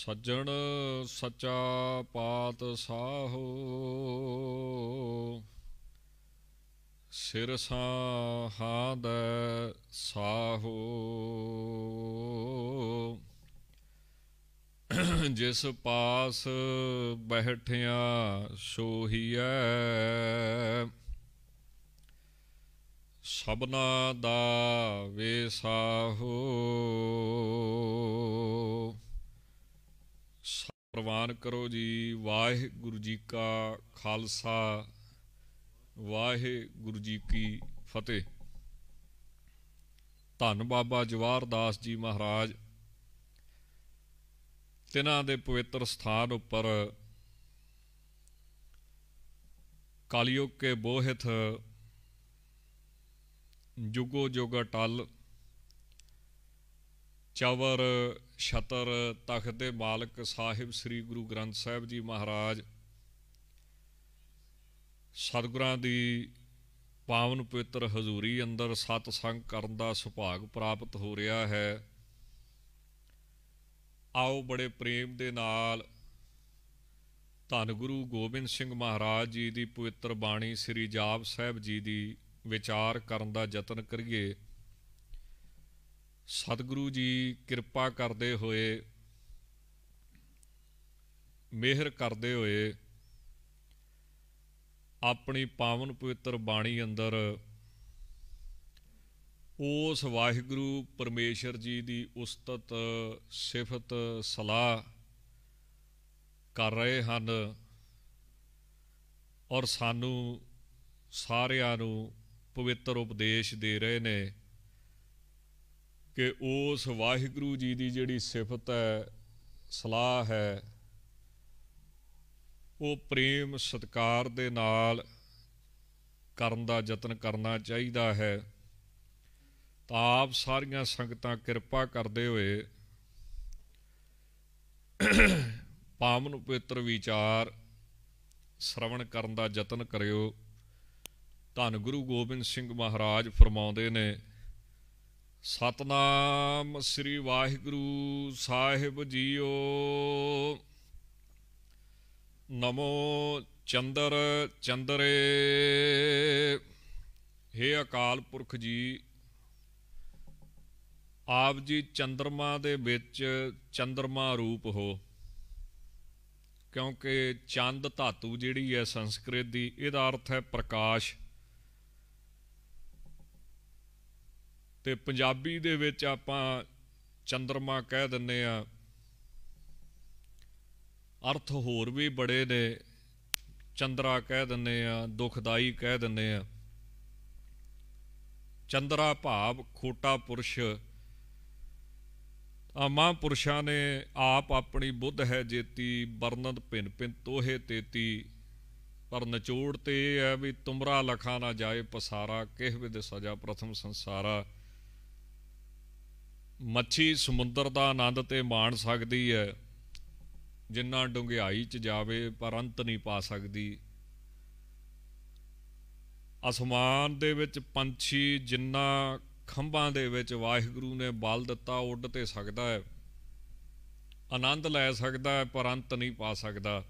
ਸੱਜਣ ਸੱਚਾ ਪਾਤ ਸਾਹੋ ਸਿਰ ਸਾਹਾਂ ਸਾਹੋ ਜਿਸ ਪਾਸ ਬਹਿਠਿਆ ਸੋਹੀਐ ਸਭਨਾ ਦਾ ਵੇਸਾਹੋ ਪ੍ਰਵਾਨ ਕਰੋ ਜੀ ਵਾਹਿਗੁਰੂ ਜੀ ਕਾ ਖਾਲਸਾ ਵਾਹਿਗੁਰੂ ਜੀ ਕੀ ਫਤਿਹ ਧੰਨ ਬਾਬਾ ਜਵਾਰਦਾਸ ਜੀ ਮਹਾਰਾਜ ਤਿਨਾਂ ਦੇ ਪਵਿੱਤਰ ਸਥਾਨ ਉੱਪਰ ਕਾਲਯੁਗ ਕੇ ਬੋਹਿਤ ਜੁਗੋ ਜੋਗਾ ਟਲ ਚਵਰ ਛਤਰ ਤਖਤ ਦੇ ਮਾਲਕ ਸਾਹਿਬ ਸ੍ਰੀ ਗੁਰੂ ਗ੍ਰੰਥ ਸਾਹਿਬ ਜੀ ਮਹਾਰਾਜ ਸਤਿਗੁਰਾਂ ਦੀ ਪਾਵਨ ਪਵਿੱਤਰ ਹਜ਼ੂਰੀ ਅੰਦਰ ਸਤ ਸੰਗ ਕਰਨ ਦਾ ਸੁਭਾਗ ਪ੍ਰਾਪਤ ਹੋ ਰਿਹਾ ਹੈ ਆਓ ਬੜੇ ਪ੍ਰੇਮ ਦੇ ਨਾਲ ਧੰਨ ਗੁਰੂ ਗੋਬਿੰਦ ਸਿੰਘ ਮਹਾਰਾਜ ਜੀ ਦੀ ਪਵਿੱਤਰ ਬਾਣੀ ਸ੍ਰੀ ਜਾਪ ਸਾਹਿਬ ਜੀ ਦੀ ਵਿਚਾਰ ਕਰਨ ਦਾ ਯਤਨ ਕਰੀਏ ਸਤਿਗੁਰੂ ਜੀ ਕਿਰਪਾ ਕਰਦੇ ਹੋਏ ਮਿਹਰ ਕਰਦੇ ਹੋਏ ਆਪਣੀ ਪਾਵਨ ਪਵਿੱਤਰ ਬਾਣੀ ਅੰਦਰ ਉਸ ਵਾਹਿਗੁਰੂ ਪਰਮੇਸ਼ਰ ਜੀ ਦੀ ਉਸਤਤ ਸਿਫਤ ਸਲਾਹ ਕਰ ਰਹੇ ਹਨ ਔਰ ਸਾਨੂੰ ਸਾਰਿਆਂ ਨੂੰ ਪਵਿੱਤਰ ਉਪਦੇਸ਼ ਦੇ ਰਹੇ ਨੇ ਕਿ ਉਸ ਵਾਹਿਗੁਰੂ ਜੀ ਦੀ ਜਿਹੜੀ ਸਿਫਤ ਹੈ ਸਲਾਹ ਹੈ ਉਹ ਪ੍ਰੇਮ ਸਤਕਾਰ ਦੇ ਨਾਲ ਕਰਨ ਦਾ ਯਤਨ ਕਰਨਾ ਚਾਹੀਦਾ ਹੈ ਤਾਂ ਆਪ ਸਾਰੀਆਂ ਸੰਗਤਾਂ ਕਿਰਪਾ ਕਰਦੇ ਹੋਏ ਪਾਵਨ ਪਵਿੱਤਰ ਵਿਚਾਰ ਸ਼ਰਵਣ ਕਰਨ ਦਾ ਯਤਨ ਕਰਿਓ ਧੰਨ ਗੁਰੂ ਗੋਬਿੰਦ ਸਿੰਘ ਮਹਾਰਾਜ ਫਰਮਾਉਂਦੇ ਨੇ ਸਤਨਾਮ ਸ੍ਰੀ ਵਾਹਿਗੁਰੂ ਸਾਹਿਬ ਜੀਓ ਨਮੋ ਚੰਦਰ ਚੰਦਰੇ हे ਅਕਾਲ ਪੁਰਖ ਜੀ ਆਪ ਜੀ ਚੰਦਰਮਾ ਦੇ ਵਿੱਚ ਚੰਦਰਮਾ ਰੂਪ ਹੋ ਕਿਉਂਕਿ ਚੰਦ ਧਾਤੂ ਜਿਹੜੀ ਹੈ ਸੰਸਕ੍ਰਿਤ ਦੀ ਇਹਦਾ ਅਰਥ ਹੈ ਪ੍ਰਕਾਸ਼ ਤੇ ਪੰਜਾਬੀ ਦੇ ਵਿੱਚ ਆਪਾਂ ਚੰਦਰਮਾ ਕਹਿ ਦਿੰਨੇ ਆ ਅਰਥ ਹੋਰ ਵੀ ਬੜੇ ਨੇ ਚੰਦਰਾ ਕਹਿ ਦਿੰਨੇ ਆ ਦੁਖਦਾਈ ਕਹਿ ਦਿੰਨੇ ਆ ਚੰਦਰਾ ਭਾਵ ਖੋਟਾ ਪੁਰਸ਼ ਆ ਪੁਰਸ਼ਾਂ ਨੇ ਆਪ ਆਪਣੀ ਬੁੱਧ ਹੈ ਜੇਤੀ ਵਰਣਨ ਪਿੰਨ ਭਿੰਨ ਤੋਹੇ ਤੇਤੀ ਪਰ ਨਚੋੜ ਤੇ ਇਹ ਹੈ ਵੀ ਤੁਮਰਾ ਲਖਾ ਨਾ ਜਾਏ ਪਸਾਰਾ ਕਿਹ ਵਿਦ ਸਜਾ ਪ੍ਰਥਮ ਸੰਸਾਰਾ ਮੱਛੀ ਸਮੁੰਦਰ ਦਾ ਆਨੰਦ ਤੇ ਮਾਣ ਸਕਦੀ ਹੈ ਜਿੰਨਾ ਡੁੰਗਿਆਈ ਚ ਜਾਵੇ ਪਰ ਅੰਤ ਨਹੀਂ ਪਾ ਸਕਦੀ ਅਸਮਾਨ ਦੇ ਵਿੱਚ ਪੰਛੀ ਜਿੰਨਾ ਖੰਭਾਂ ਦੇ ਵਿੱਚ ਵਾਹਿਗੁਰੂ ਨੇ ਬਲ ਦਿੱਤਾ ਉੱਡ ਤੇ ਸਕਦਾ ਹੈ ਆਨੰਦ ਲੈ ਸਕਦਾ ਹੈ ਪਰ ਅੰਤ ਨਹੀਂ ਪਾ ਸਕਦਾ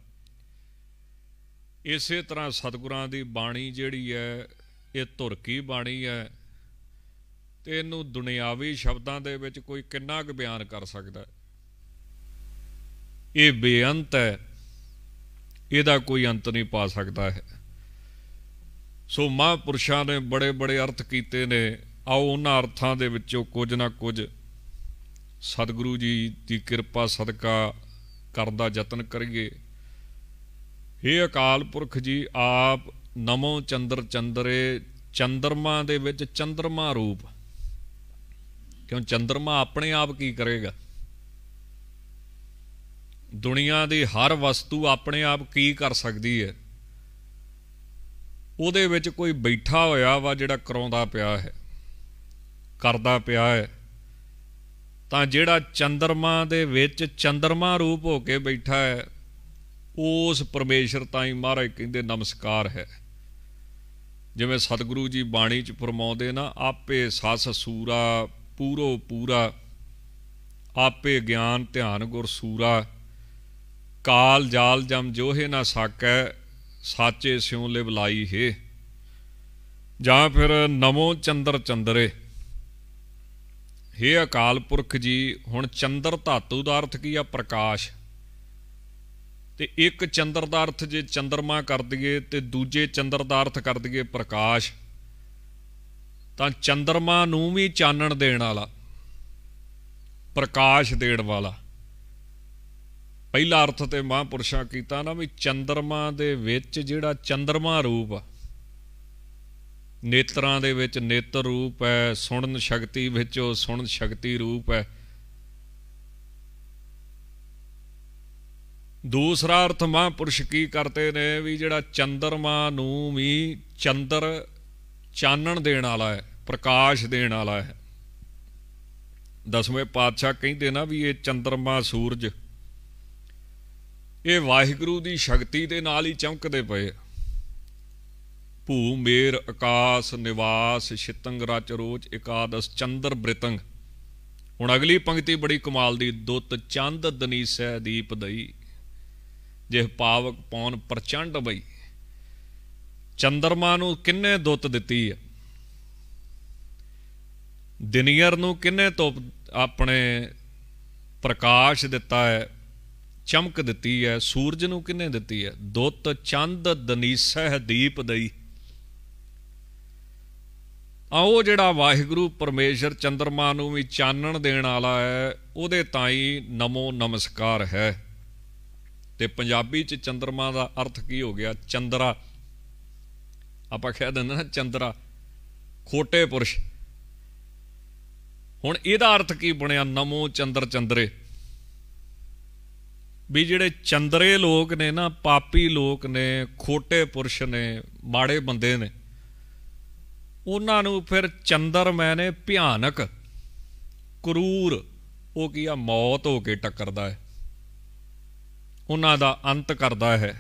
ਇਸੇ ਤਰ੍ਹਾਂ ਸਤਿਗੁਰਾਂ ਦੀ ਬਾਣੀ ਜਿਹੜੀ ਹੈ ਇਹ ਧੁਰ ਕੀ ਬਾਣੀ ਹੈ ਤੇ ਇਹਨੂੰ ਦੁਨਿਆਵੀ ਸ਼ਬਦਾਂ ਦੇ ਵਿੱਚ ਕੋਈ ਕਿੰਨਾ ਕੁ ਬਿਆਨ ਕਰ ਸਕਦਾ ਇਹ ਬੇਅੰਤ ਹੈ ਇਹਦਾ ਕੋਈ ਅੰਤ ਨਹੀਂ ਪਾ ਸਕਦਾ ਹੈ ਸੋ ਮਹਾਪੁਰਸ਼ਾਂ ਨੇ ਬੜੇ ਬੜੇ ਅਰਥ ਕੀਤੇ ਨੇ ਆਓ ਉਹਨਾਂ ਅਰਥਾਂ ਦੇ ਵਿੱਚੋਂ ਕੁਝ ਨਾ ਕੁਝ ਸਤਿਗੁਰੂ ਜੀ ਦੀ ਕਿਰਪਾ ਸਦਕਾ ਕਰਨ ਦਾ ਯਤਨ ਕਰੀਏ ਇਹ ਅਕਾਲ ਪੁਰਖ ਜੀ ਆਪ ਨਮੋ ਚੰਦਰ ਚੰਦਰੇ ਚੰਦਰਮਾ ਦੇ ਵਿੱਚ ਚੰਦਰਮਾ ਰੂਪ ਕਿਉਂ ਚੰਦਰਮਾ ਆਪਣੇ ਆਪ ਕੀ ਕਰੇਗਾ ਦੁਨੀਆ ਦੀ ਹਰ ਵਸਤੂ ਆਪਣੇ ਆਪ ਕੀ ਕਰ ਸਕਦੀ ਹੈ ਉਹਦੇ ਵਿੱਚ ਕੋਈ ਬੈਠਾ ਹੋਇਆ ਵਾ ਜਿਹੜਾ ਕਰਾਉਂਦਾ ਪਿਆ ਹੈ ਕਰਦਾ ਪਿਆ ਹੈ ਤਾਂ ਜਿਹੜਾ ਚੰਦਰਮਾ ਦੇ ਵਿੱਚ ਚੰਦਰਮਾ ਰੂਪ ਹੋ ਕੇ ਬੈਠਾ ਹੈ ਉਸ ਪਰਮੇਸ਼ਰ ਤਾਈ ਮਹਾਰਾਜ ਕਹਿੰਦੇ ਨਮਸਕਾਰ ਹੈ ਜਿਵੇਂ ਸਤਿਗੁਰੂ ਜੀ ਬਾਣੀ ਚ ਫਰਮਾਉਂਦੇ ਨਾ ਆਪੇ ਸਸ ਸੂਰਾ ਪੂਰੋ ਪੂਰਾ ਆਪੇ ਗਿਆਨ ਧਿਆਨ ਗੁਰ ਸੂਰਾ ਕਾਲ ਜਾਲ ਜਮ ਜੋਹੇ ਨਾ ਸਾਕੈ ਸਾਚੇ ਸਿਉ ਲਿਵ ਲਾਈ ਹੈ ਜਾਂ ਫਿਰ ਨਮੋ ਚੰਦਰ ਚੰਦਰੇ हे ਅਕਾਲ ਪੁਰਖ ਜੀ ਹੁਣ ਚੰਦਰ ਧਾਤੂ ਦਾ ਅਰਥ ਕੀ ਆ ਪ੍ਰਕਾਸ਼ ਤੇ ਇੱਕ ਚੰਦਰ ਦਾ ਅਰਥ ਜੇ ਚੰਦਰਮਾ ਕਰ ਦਈਏ ਤੇ ਦੂਜੇ ਚੰਦਰ ਦਾ ਅਰਥ ਕਰ ਦਈਏ ਪ੍ਰਕਾਸ਼ ਤਾਂ ਚੰਦਰਮਾ ਨੂੰ ਵੀ ਚਾਨਣ ਦੇਣ ਵਾਲਾ ਪ੍ਰਕਾਸ਼ ਦੇਣ ਵਾਲਾ ਪਹਿਲਾ ਅਰਥ ਤੇ ਮਹਾਪੁਰਸ਼ਾਂ ਕੀਤਾ ਨਾ ਵੀ ਚੰਦਰਮਾ ਦੇ ਵਿੱਚ ਜਿਹੜਾ ਚੰਦਰਮਾ ਰੂਪ ਆ ਨੇਤਰਾਂ ਦੇ ਵਿੱਚ ਨੇਤਰ ਰੂਪ ਹੈ ਸੁਣਨ ਸ਼ਕਤੀ ਵਿੱਚ ਉਹ ਸੁਣਨ ਸ਼ਕਤੀ ਰੂਪ ਹੈ ਦੂਸਰਾ ਅਰਥ ਮਹਾਪੁਰਸ਼ ਕੀ ਕਰਤੇ ਨੇ ਵੀ ਜਿਹੜਾ ਚੰਦਰਮਾ ਨੂੰ ਵੀ ਚੰਦਰ ਚਾਨਣ ਦੇਣ ਵਾਲਾ ਹੈ ਪ੍ਰਕਾਸ਼ ਦੇਣ ਵਾਲਾ ਹੈ ਦਸਵੇਂ ਪਾਤਸ਼ਾਹ ਕਹਿੰਦੇ ਨਾ ਵੀ ਇਹ ਚੰਦਰਮਾ ਸੂਰਜ ਇਹ ਵਾਹਿਗੁਰੂ ਦੀ ਸ਼ਕਤੀ ਦੇ ਨਾਲ ਹੀ ਚਮਕਦੇ ਪਏ ਭੂ ਮੇਰ ਆਕਾਸ ਨਿਵਾਸ ਛਿਤੰਗ ਰਚ ਰੋਚ ਇਕਾਦਸ ਚੰਦਰ ਬ੍ਰਿਤੰਗ ਹੁਣ ਅਗਲੀ ਪੰਕਤੀ ਬੜੀ ਕਮਾਲ ਦੀ ਦੁੱਤ ਚੰਦ ਦਨੀਸੈ ਦੀਪ ਦਈ ਜਿਹ ਪਾਵਕ ਪੌਣ ਪ੍ਰਚੰਡ ਬਈ ਚੰਦਰਮਾ ਨੂੰ ਕਿੰਨੇ ਦੁੱਤ ਦਿੱਤੀ ਹੈ ਦਿਨੀਅਰ ਨੂੰ ਕਿੰਨੇ ਤੋਂ ਆਪਣੇ ਪ੍ਰਕਾਸ਼ ਦਿੱਤਾ ਹੈ ਚਮਕ ਦਿੱਤੀ ਹੈ ਸੂਰਜ ਨੂੰ ਕਿੰਨੇ ਦਿੱਤੀ ਹੈ ਦੁੱਤ ਚੰਦ ਦਨੀਸਹਿ ਦੀਪ ਦਈ ਆ ਉਹ ਜਿਹੜਾ ਵਾਹਿਗੁਰੂ ਪਰਮੇਸ਼ਰ ਚੰਦਰਮਾ ਨੂੰ ਵੀ ਚਾਨਣ ਦੇਣ ਵਾਲਾ ਹੈ ਉਹਦੇ ਤਾਈ ਨਮੋ ਨਮਸਕਾਰ ਹੈ ਤੇ ਪੰਜਾਬੀ ਚ ਚੰਦਰਮਾ ਦਾ ਅਰਥ ਕੀ ਹੋ ਗਿਆ ਚੰਦਰਾ ਆਪਾਂ ਕਹਿ ਦਿੰਦੇ ਨਾ ਚੰਦਰਾ ਖੋਟੇ ਪੁਰਸ਼ ਹੁਣ ਇਹਦਾ ਅਰਥ ਕੀ ਬਣਿਆ ਨਮੋ ਚੰਦਰ ਚੰਦਰੇ ਵੀ ਜਿਹੜੇ ਚੰਦਰੇ ਲੋਕ ਨੇ ਨਾ ਪਾਪੀ ਲੋਕ ਨੇ ਖੋਟੇ ਪੁਰਸ਼ ਨੇ ਮਾੜੇ ਬੰਦੇ ਨੇ ਉਹਨਾਂ ਨੂੰ ਫਿਰ ਚੰਦਰ ਮੈਨੇ ਨੇ ਭਿਆਨਕ ਕਰੂਰ ਉਹ ਕੀ ਆ ਮੌਤ ਹੋ ਕੇ ਟੱਕਰਦਾ ਹੈ ਉਹਨਾਂ ਦਾ ਅੰਤ ਕਰਦਾ ਹੈ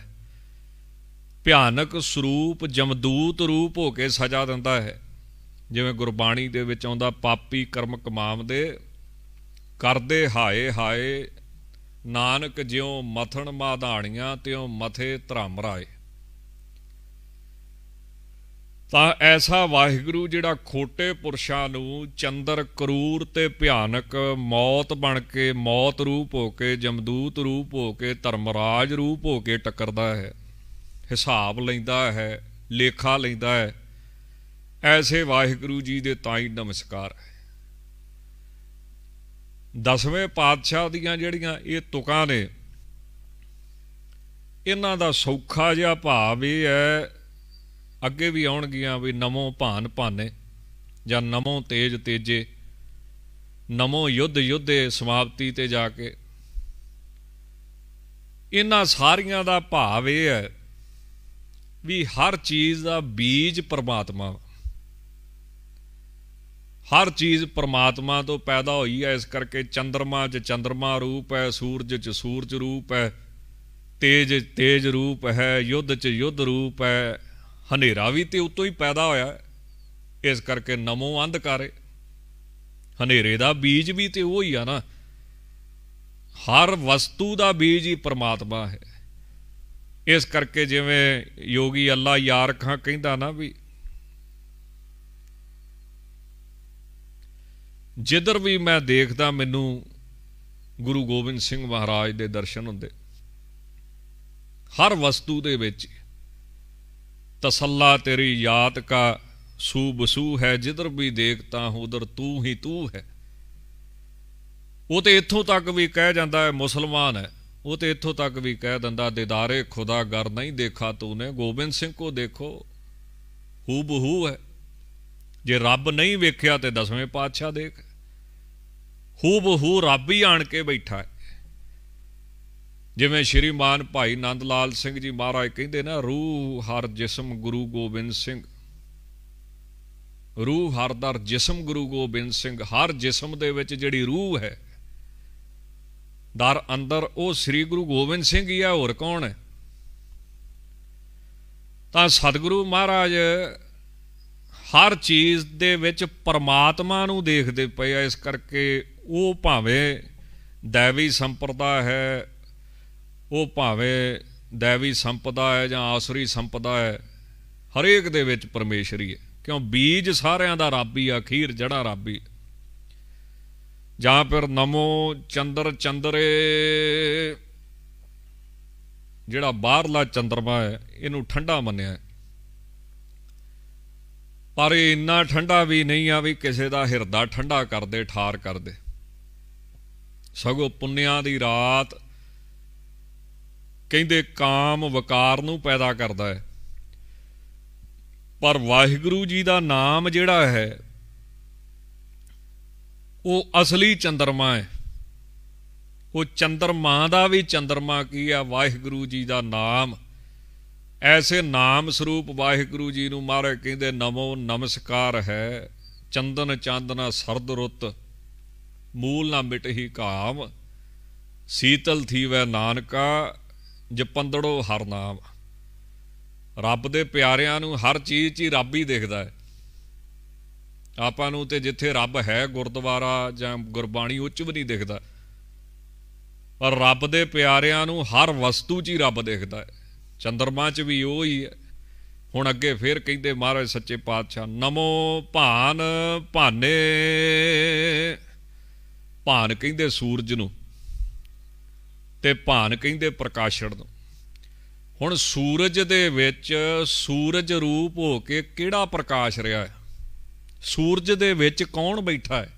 ਭਿਆਨਕ ਸਰੂਪ ਜਮਦੂਤ ਰੂਪ ਹੋ ਕੇ ਸਜ਼ਾ ਦਿੰਦਾ ਹੈ ਜਿਵੇਂ ਗੁਰਬਾਣੀ ਦੇ ਵਿੱਚ ਆਉਂਦਾ ਪਾਪੀ ਕਰਮ ਕਮਾਮ ਦੇ ਕਰਦੇ ਹਾਏ ਹਾਏ ਨਾਨਕ ਜਿਉ ਮਥਣ ਮਾਧਾਣੀਆਂ ਤਿਉ ਮਥੇ ਧਰਮ ਰਾਏ ਤਾਂ ਐਸਾ ਵਾਹਿਗੁਰੂ ਜਿਹੜਾ ਖੋਟੇ ਪੁਰਸ਼ਾਂ ਨੂੰ ਚੰਦਰ ਕਰੂਰ ਤੇ ਭਿਆਨਕ ਮੌਤ ਬਣ ਕੇ ਮੌਤ ਰੂਪ ਹੋ ਕੇ ਜਮਦੂਤ ਰੂਪ ਹੋ ਕੇ ਧਰਮਰਾਜ ਰੂਪ ਹੋ ਕੇ ਟੱਕਰਦਾ ਹੈ ਹਿਸਾਬ ਲੈਂਦਾ ਹੈ ਲੇਖਾ ਲੈਂਦਾ ਹੈ ਐਸੇ ਵਾਹਿਗੁਰੂ ਜੀ ਦੇ ਤਾਂ ਹੀ ਨਮਸਕਾਰ ਹੈ ਦਸਵੇਂ ਪਾਤਸ਼ਾਹ ਦੀਆਂ ਜਿਹੜੀਆਂ ਇਹ ਤੁਕਾਂ ਨੇ ਇਹਨਾਂ ਦਾ ਸੌਖਾ ਜਿਹਾ ਭਾਵ ਇਹ ਹੈ ਅੱਗੇ ਵੀ ਆਉਣਗੀਆਂ ਵੀ ਨਮੋ ਭਾਨ ਭਾਨੇ ਜਾਂ ਨਮੋ ਤੇਜ ਤੇਜੇ ਨਮੋ ਯੁੱਧ ਯੁੱਧੇ ਸਮਾਪਤੀ ਤੇ ਜਾ ਕੇ ਇਹਨਾਂ ਸਾਰੀਆਂ ਦਾ ਭਾਵ ਇਹ ਹੈ ਵੀ ਹਰ ਚੀਜ਼ ਦਾ ਬੀਜ ਪਰਮਾਤਮਾ ਹਰ ਚੀਜ਼ ਪਰਮਾਤਮਾ ਤੋਂ ਪੈਦਾ ਹੋਈ ਹੈ ਇਸ ਕਰਕੇ ਚੰਦਰਮਾ 'ਚ ਚੰਦਰਮਾ ਰੂਪ ਹੈ ਸੂਰਜ 'ਚ ਸੂਰਜ ਰੂਪ ਹੈ ਤੇਜ ਤੇਜ ਰੂਪ ਹੈ ਯੁੱਧ 'ਚ ਯੁੱਧ ਰੂਪ ਹੈ ਹਨੇਰਾ ਵੀ ਤੇ ਉਤੋਂ ਹੀ ਪੈਦਾ ਹੋਇਆ ਇਸ ਕਰਕੇ ਨਮੋ ਅੰਧਕਾਰੇ ਹਨੇਰੇ ਦਾ ਬੀਜ ਵੀ ਤੇ ਉਹ ਹੀ ਆ ਨਾ ਹਰ ਵਸਤੂ ਦਾ ਬੀਜ ਹੀ ਪਰਮਾਤਮਾ ਹੈ ਇਸ ਕਰਕੇ ਜਿਵੇਂ ਯੋਗੀ ਅੱਲਾ ਯਾਰ ਖਾਂ ਕਹਿੰਦਾ ਨਾ ਵੀ ਜਿੱਧਰ ਵੀ ਮੈਂ ਦੇਖਦਾ ਮੈਨੂੰ ਗੁਰੂ ਗੋਬਿੰਦ ਸਿੰਘ ਮਹਾਰਾਜ ਦੇ ਦਰਸ਼ਨ ਹੁੰਦੇ ਹਰ ਵਸਤੂ ਦੇ ਵਿੱਚ ਤਸੱਲਾ ਤੇਰੀ ਯਾਦ ਕਾ ਸੂ ਬਸੂ ਹੈ ਜਿੱਧਰ ਵੀ ਦੇਖਤਾ ਹੂੰ ਉਧਰ ਤੂੰ ਹੀ ਤੂੰ ਹੈ ਉਹ ਤੇ ਇੱਥੋਂ ਤੱਕ ਵੀ ਕਹਿ ਜਾਂਦਾ ਹੈ ਮੁਸਲਮਾਨ ਹੈ ਉਹ ਤੇ ਇੱਥੋਂ ਤੱਕ ਵੀ ਕਹਿ ਦਿੰਦਾ ਦੀਦਾਰੇ ਖੁਦਾ ਗਰ ਨਹੀਂ ਦੇਖਾ ਤੂੰ ਨੇ ਗੋਬਿੰਦ ਸਿੰਘ ਕੋ ਦੇਖੋ ਹੂ ਬਹੂ ਹੈ ਜੇ ਰੱਬ ਨਹੀਂ ਵੇਖਿਆ ਤੇ ਦਸਵੇਂ ਪਾਤਸ਼ਾਹ ਦੇਖ ਹੂ ਰੱਬ ਹੀ ਆਣ ਕੇ ਬੈਠਾ ਜਿਵੇਂ ਸ਼੍ਰੀਮਾਨ ਭਾਈ ਨੰਦ ਲਾਲ ਸਿੰਘ ਜੀ ਮਹਾਰਾਜ ਕਹਿੰਦੇ ਨਾ ਰੂਹ ਹਰ ਜਿਸਮ ਗੁਰੂ ਗੋਬਿੰਦ ਸਿੰਘ ਰੂਹ ਹਰ ਦਰ ਜਿਸਮ ਗੁਰੂ ਗੋਬਿੰਦ ਸਿੰਘ ਹਰ ਜਿਸਮ ਦੇ ਵਿੱਚ ਜਿਹੜੀ ਰੂਹ ਹੈ ਦਰ ਅੰਦਰ ਉਹ ਸ੍ਰੀ ਗੁਰੂ ਗੋਬਿੰਦ ਸਿੰਘ ਹੀ ਆ ਹੋਰ ਕੌਣ ਹੈ ਤਾਂ ਸਤਿਗੁਰੂ ਮਹਾਰਾਜ ਹਰ ਚੀਜ਼ ਦੇ ਵਿੱਚ ਪਰਮਾਤਮਾ ਨੂੰ ਦੇਖਦੇ ਪਏ ਆ ਇਸ ਕਰਕੇ ਉਹ ਭਾਵੇਂ ਦੇਵੀ ਸੰਪਰਦਾ ਹੈ ਉਹ ਭਾਵੇਂ ਦੇਵੀ ਸੰਪਦਾ ਹੈ ਜਾਂ ਆਸਰੀ ਸੰਪਦਾ ਹੈ ਹਰੇਕ ਦੇ ਵਿੱਚ ਪਰਮੇਸ਼ਰੀ ਹੈ ਕਿਉਂ ਬੀਜ ਸਾਰਿਆਂ ਦਾ ਰੱਬ ਹੀ ਆਖੀਰ ਜਿਹੜਾ ਰੱਬ ਹੀ ਜਾਂ ਫਿਰ ਨਮੋ ਚੰਦਰ ਚੰਦਰੇ ਜਿਹੜਾ ਬਾਹਰਲਾ ਚੰਦਰਮਾ ਹੈ ਇਹਨੂੰ ਠੰਡਾ ਮੰਨਿਆ ਪਰ ਇੰਨਾ ਠੰਡਾ ਵੀ ਨਹੀਂ ਆ ਵੀ ਕਿਸੇ ਦਾ ਹਿਰਦਾ ਠੰਡਾ ਕਰ ਦੇ ਠਾਰ ਕਰ ਦੇ ਸਗੋ ਪੁੰਨਿਆਂ ਦੀ ਰਾਤ ਕਹਿੰਦੇ ਕਾਮ ਵਕਾਰ ਨੂੰ ਪੈਦਾ ਕਰਦਾ ਹੈ ਪਰ ਵਾਹਿਗੁਰੂ ਜੀ ਦਾ ਨਾਮ ਜਿਹੜਾ ਹੈ ਉਹ ਅਸਲੀ ਚੰਦਰਮਾ ਹੈ ਉਹ ਚੰਦਰਮਾ ਦਾ ਵੀ ਚੰਦਰਮਾ ਕੀ ਆ ਵਾਹਿਗੁਰੂ ਜੀ ਦਾ ਨਾਮ ਐਸੇ ਨਾਮ ਸਰੂਪ ਵਾਹਿਗੁਰੂ ਜੀ ਨੂੰ ਮਾਰੇ ਕਹਿੰਦੇ ਨਮੋ ਨਮਸਕਾਰ ਹੈ ਚੰਦਨ ਚਾਂਦਨਾ ਸਰਦ ਰੁੱਤ ਮੂਲ ਨਾ ਮਿਟਹੀ ਕਾਮ ਸੀਤਲ ਥੀਵੈ ਨਾਨਕਾ ਜਪੰਦੜੋ ਹਰ ਨਾਮ ਰੱਬ ਦੇ ਪਿਆਰਿਆਂ ਨੂੰ ਹਰ ਚੀਜ਼ 'ਚ ਹੀ ਰੱਬ ਹੀ ਦੇਖਦਾ ਹੈ ਆਪਾਂ ਨੂੰ ਤੇ ਜਿੱਥੇ ਰੱਬ ਹੈ ਗੁਰਦੁਆਰਾ ਜਾਂ ਗੁਰਬਾਣੀ ਉੱਚ ਵੀ ਨਹੀਂ ਦਿਖਦਾ ਪਰ ਰੱਬ ਦੇ ਪਿਆਰਿਆਂ ਨੂੰ ਹਰ ਵਸਤੂ 'ਚ ਹੀ ਰੱਬ ਦੇਖਦਾ ਹੈ ਚੰਦਰਮਾ 'ਚ ਵੀ ਉਹ ਹੀ ਹੁਣ ਅੱਗੇ ਫੇਰ ਕਹਿੰਦੇ ਮਹਾਰਾਜ ਸੱਚੇ ਪਾਤਸ਼ਾਹ ਨਮੋ ਭਾਨ ਭਾਨੇ ਭਾਨ ਕਹਿੰਦੇ ਸੂਰਜ ਨੂੰ ਤੇ ਭਾਨ ਕਹਿੰਦੇ ਪ੍ਰਕਾਸ਼ਣ ਨੂੰ ਹੁਣ ਸੂਰਜ ਦੇ ਵਿੱਚ ਸੂਰਜ ਰੂਪ ਹੋ ਕੇ ਕਿਹੜਾ ਪ੍ਰਕਾਸ਼ ਰਿਹਾ ਹੈ ਸੂਰਜ ਦੇ ਵਿੱਚ ਕੌਣ ਬੈਠਾ ਹੈ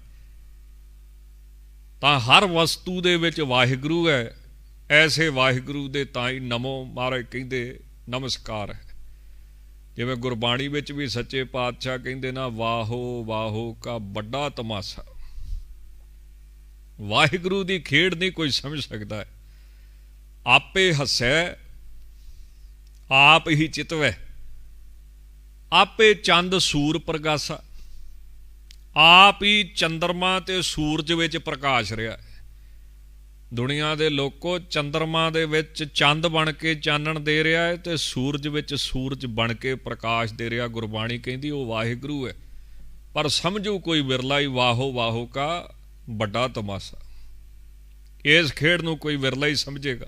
ਤਾਂ ਹਰ ਵਸਤੂ ਦੇ ਵਿੱਚ ਵਾਹਿਗੁਰੂ ਹੈ ਐਸੇ ਵਾਹਿਗੁਰੂ ਦੇ ਤਾਂ ਹੀ ਨਮੋ ਮਹਾਰਾਜ ਕਹਿੰਦੇ ਨਮਸਕਾਰ ਹੈ ਜਿਵੇਂ ਗੁਰਬਾਣੀ ਵਿੱਚ ਵੀ ਸੱਚੇ ਪਾਤਸ਼ਾਹ ਕਹਿੰਦੇ ਨਾ ਵਾਹੋ ਵਾਹੋ ਕਾ ਵੱਡਾ ਤਮਾਸ਼ਾ ਵਾਹਿਗੁਰੂ ਦੀ ਖੇਡ ਨਹੀਂ ਕੋਈ ਸਮਝ ਸਕਦਾ ਆਪੇ ਹੱਸੈ ਆਪ ਹੀ ਚਿਤਵੈ ਆਪੇ ਚੰਦ ਸੂਰ ਪ੍ਰਗਾਸਾ ਆਪ ਹੀ ਚੰਦਰਮਾ ਤੇ ਸੂਰਜ ਵਿੱਚ ਪ੍ਰਕਾਸ਼ ਰਿਹਾ ਹੈ ਦੁਨੀਆ ਦੇ ਲੋਕੋ ਚੰਦਰਮਾ ਦੇ ਵਿੱਚ ਚੰਦ ਬਣ ਕੇ ਚਾਨਣ ਦੇ ਰਿਹਾ ਹੈ ਤੇ ਸੂਰਜ ਵਿੱਚ ਸੂਰਜ ਬਣ ਕੇ ਪ੍ਰਕਾਸ਼ ਦੇ ਰਿਹਾ ਗੁਰਬਾਣੀ ਕਹਿੰਦੀ ਉਹ ਵਾਹਿਗੁਰੂ ਹੈ ਪਰ ਸਮਝੂ ਕੋਈ ਵਿਰਲਾ ਹੀ ਵਾਹੋ ਵਾਹੋ ਕਾ ਵੱਡਾ ਤਮਾਸ਼ਾ ਇਸ ਖੇਡ ਨੂੰ ਕੋਈ ਵਿਰਲਾ ਹੀ ਸਮਝੇਗਾ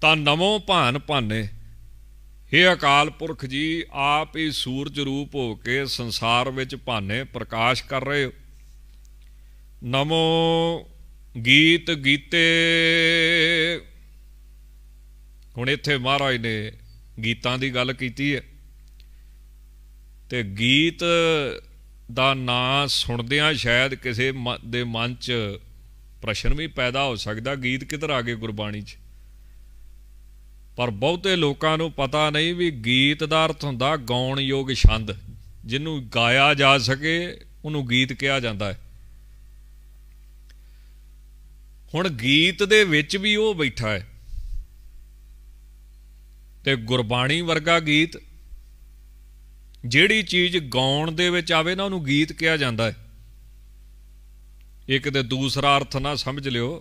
ਤਾਂ ਨਮੋ ਭਾਨ ਭਾਨੇ हे ਅਕਾਲ ਪੁਰਖ ਜੀ ਆਪ ਹੀ ਸੂਰਜ ਰੂਪ ਹੋ ਕੇ ਸੰਸਾਰ ਵਿੱਚ ਭਾਨੇ ਪ੍ਰਕਾਸ਼ ਕਰ ਰਹੇ ਹੋ ਨਮੋ ਗੀਤ ਗੀਤੇ ਹੁਣ ਇੱਥੇ ਮਹਾਰਾਜ ਨੇ ਗੀਤਾਂ ਦੀ ਗੱਲ ਕੀਤੀ ਹੈ ਤੇ ਗੀਤ ਦਾ ਨਾਂ ਸੁਣਦਿਆਂ ਸ਼ਾਇਦ ਕਿਸੇ ਦੇ ਮਨ 'ਚ ਪ੍ਰਸ਼ਨ ਵੀ ਪੈਦਾ ਹੋ ਸਕਦਾ ਗੀਤ ਕਿਧਰ ਆ ਗਏ ਗੁਰਬਾਣੀ 'ਚ ਪਰ ਬਹੁਤੇ ਲੋਕਾਂ ਨੂੰ ਪਤਾ ਨਹੀਂ ਵੀ ਗੀਤ ਦਾ ਅਰਥ ਹੁੰਦਾ ਗਾਉਣ ਯੋਗ ਛੰਦ ਜਿਹਨੂੰ ਗਾਇਆ ਜਾ ਸਕੇ ਉਹਨੂੰ ਗੀਤ ਕਿਹਾ ਜਾਂਦਾ ਹੈ ਹੁਣ ਗੀਤ ਦੇ ਵਿੱਚ ਵੀ ਉਹ ਬੈਠਾ ਹੈ ਤੇ ਗੁਰਬਾਣੀ ਵਰਗਾ ਗੀਤ ਜਿਹੜੀ ਚੀਜ਼ ਗਾਉਣ ਦੇ ਵਿੱਚ ਆਵੇ ਨਾ ਉਹਨੂੰ ਗੀਤ ਕਿਹਾ ਜਾਂਦਾ ਹੈ ਇੱਕ ਤੇ ਦੂਸਰਾ ਅਰਥ ਨਾ ਸਮਝ ਲਿਓ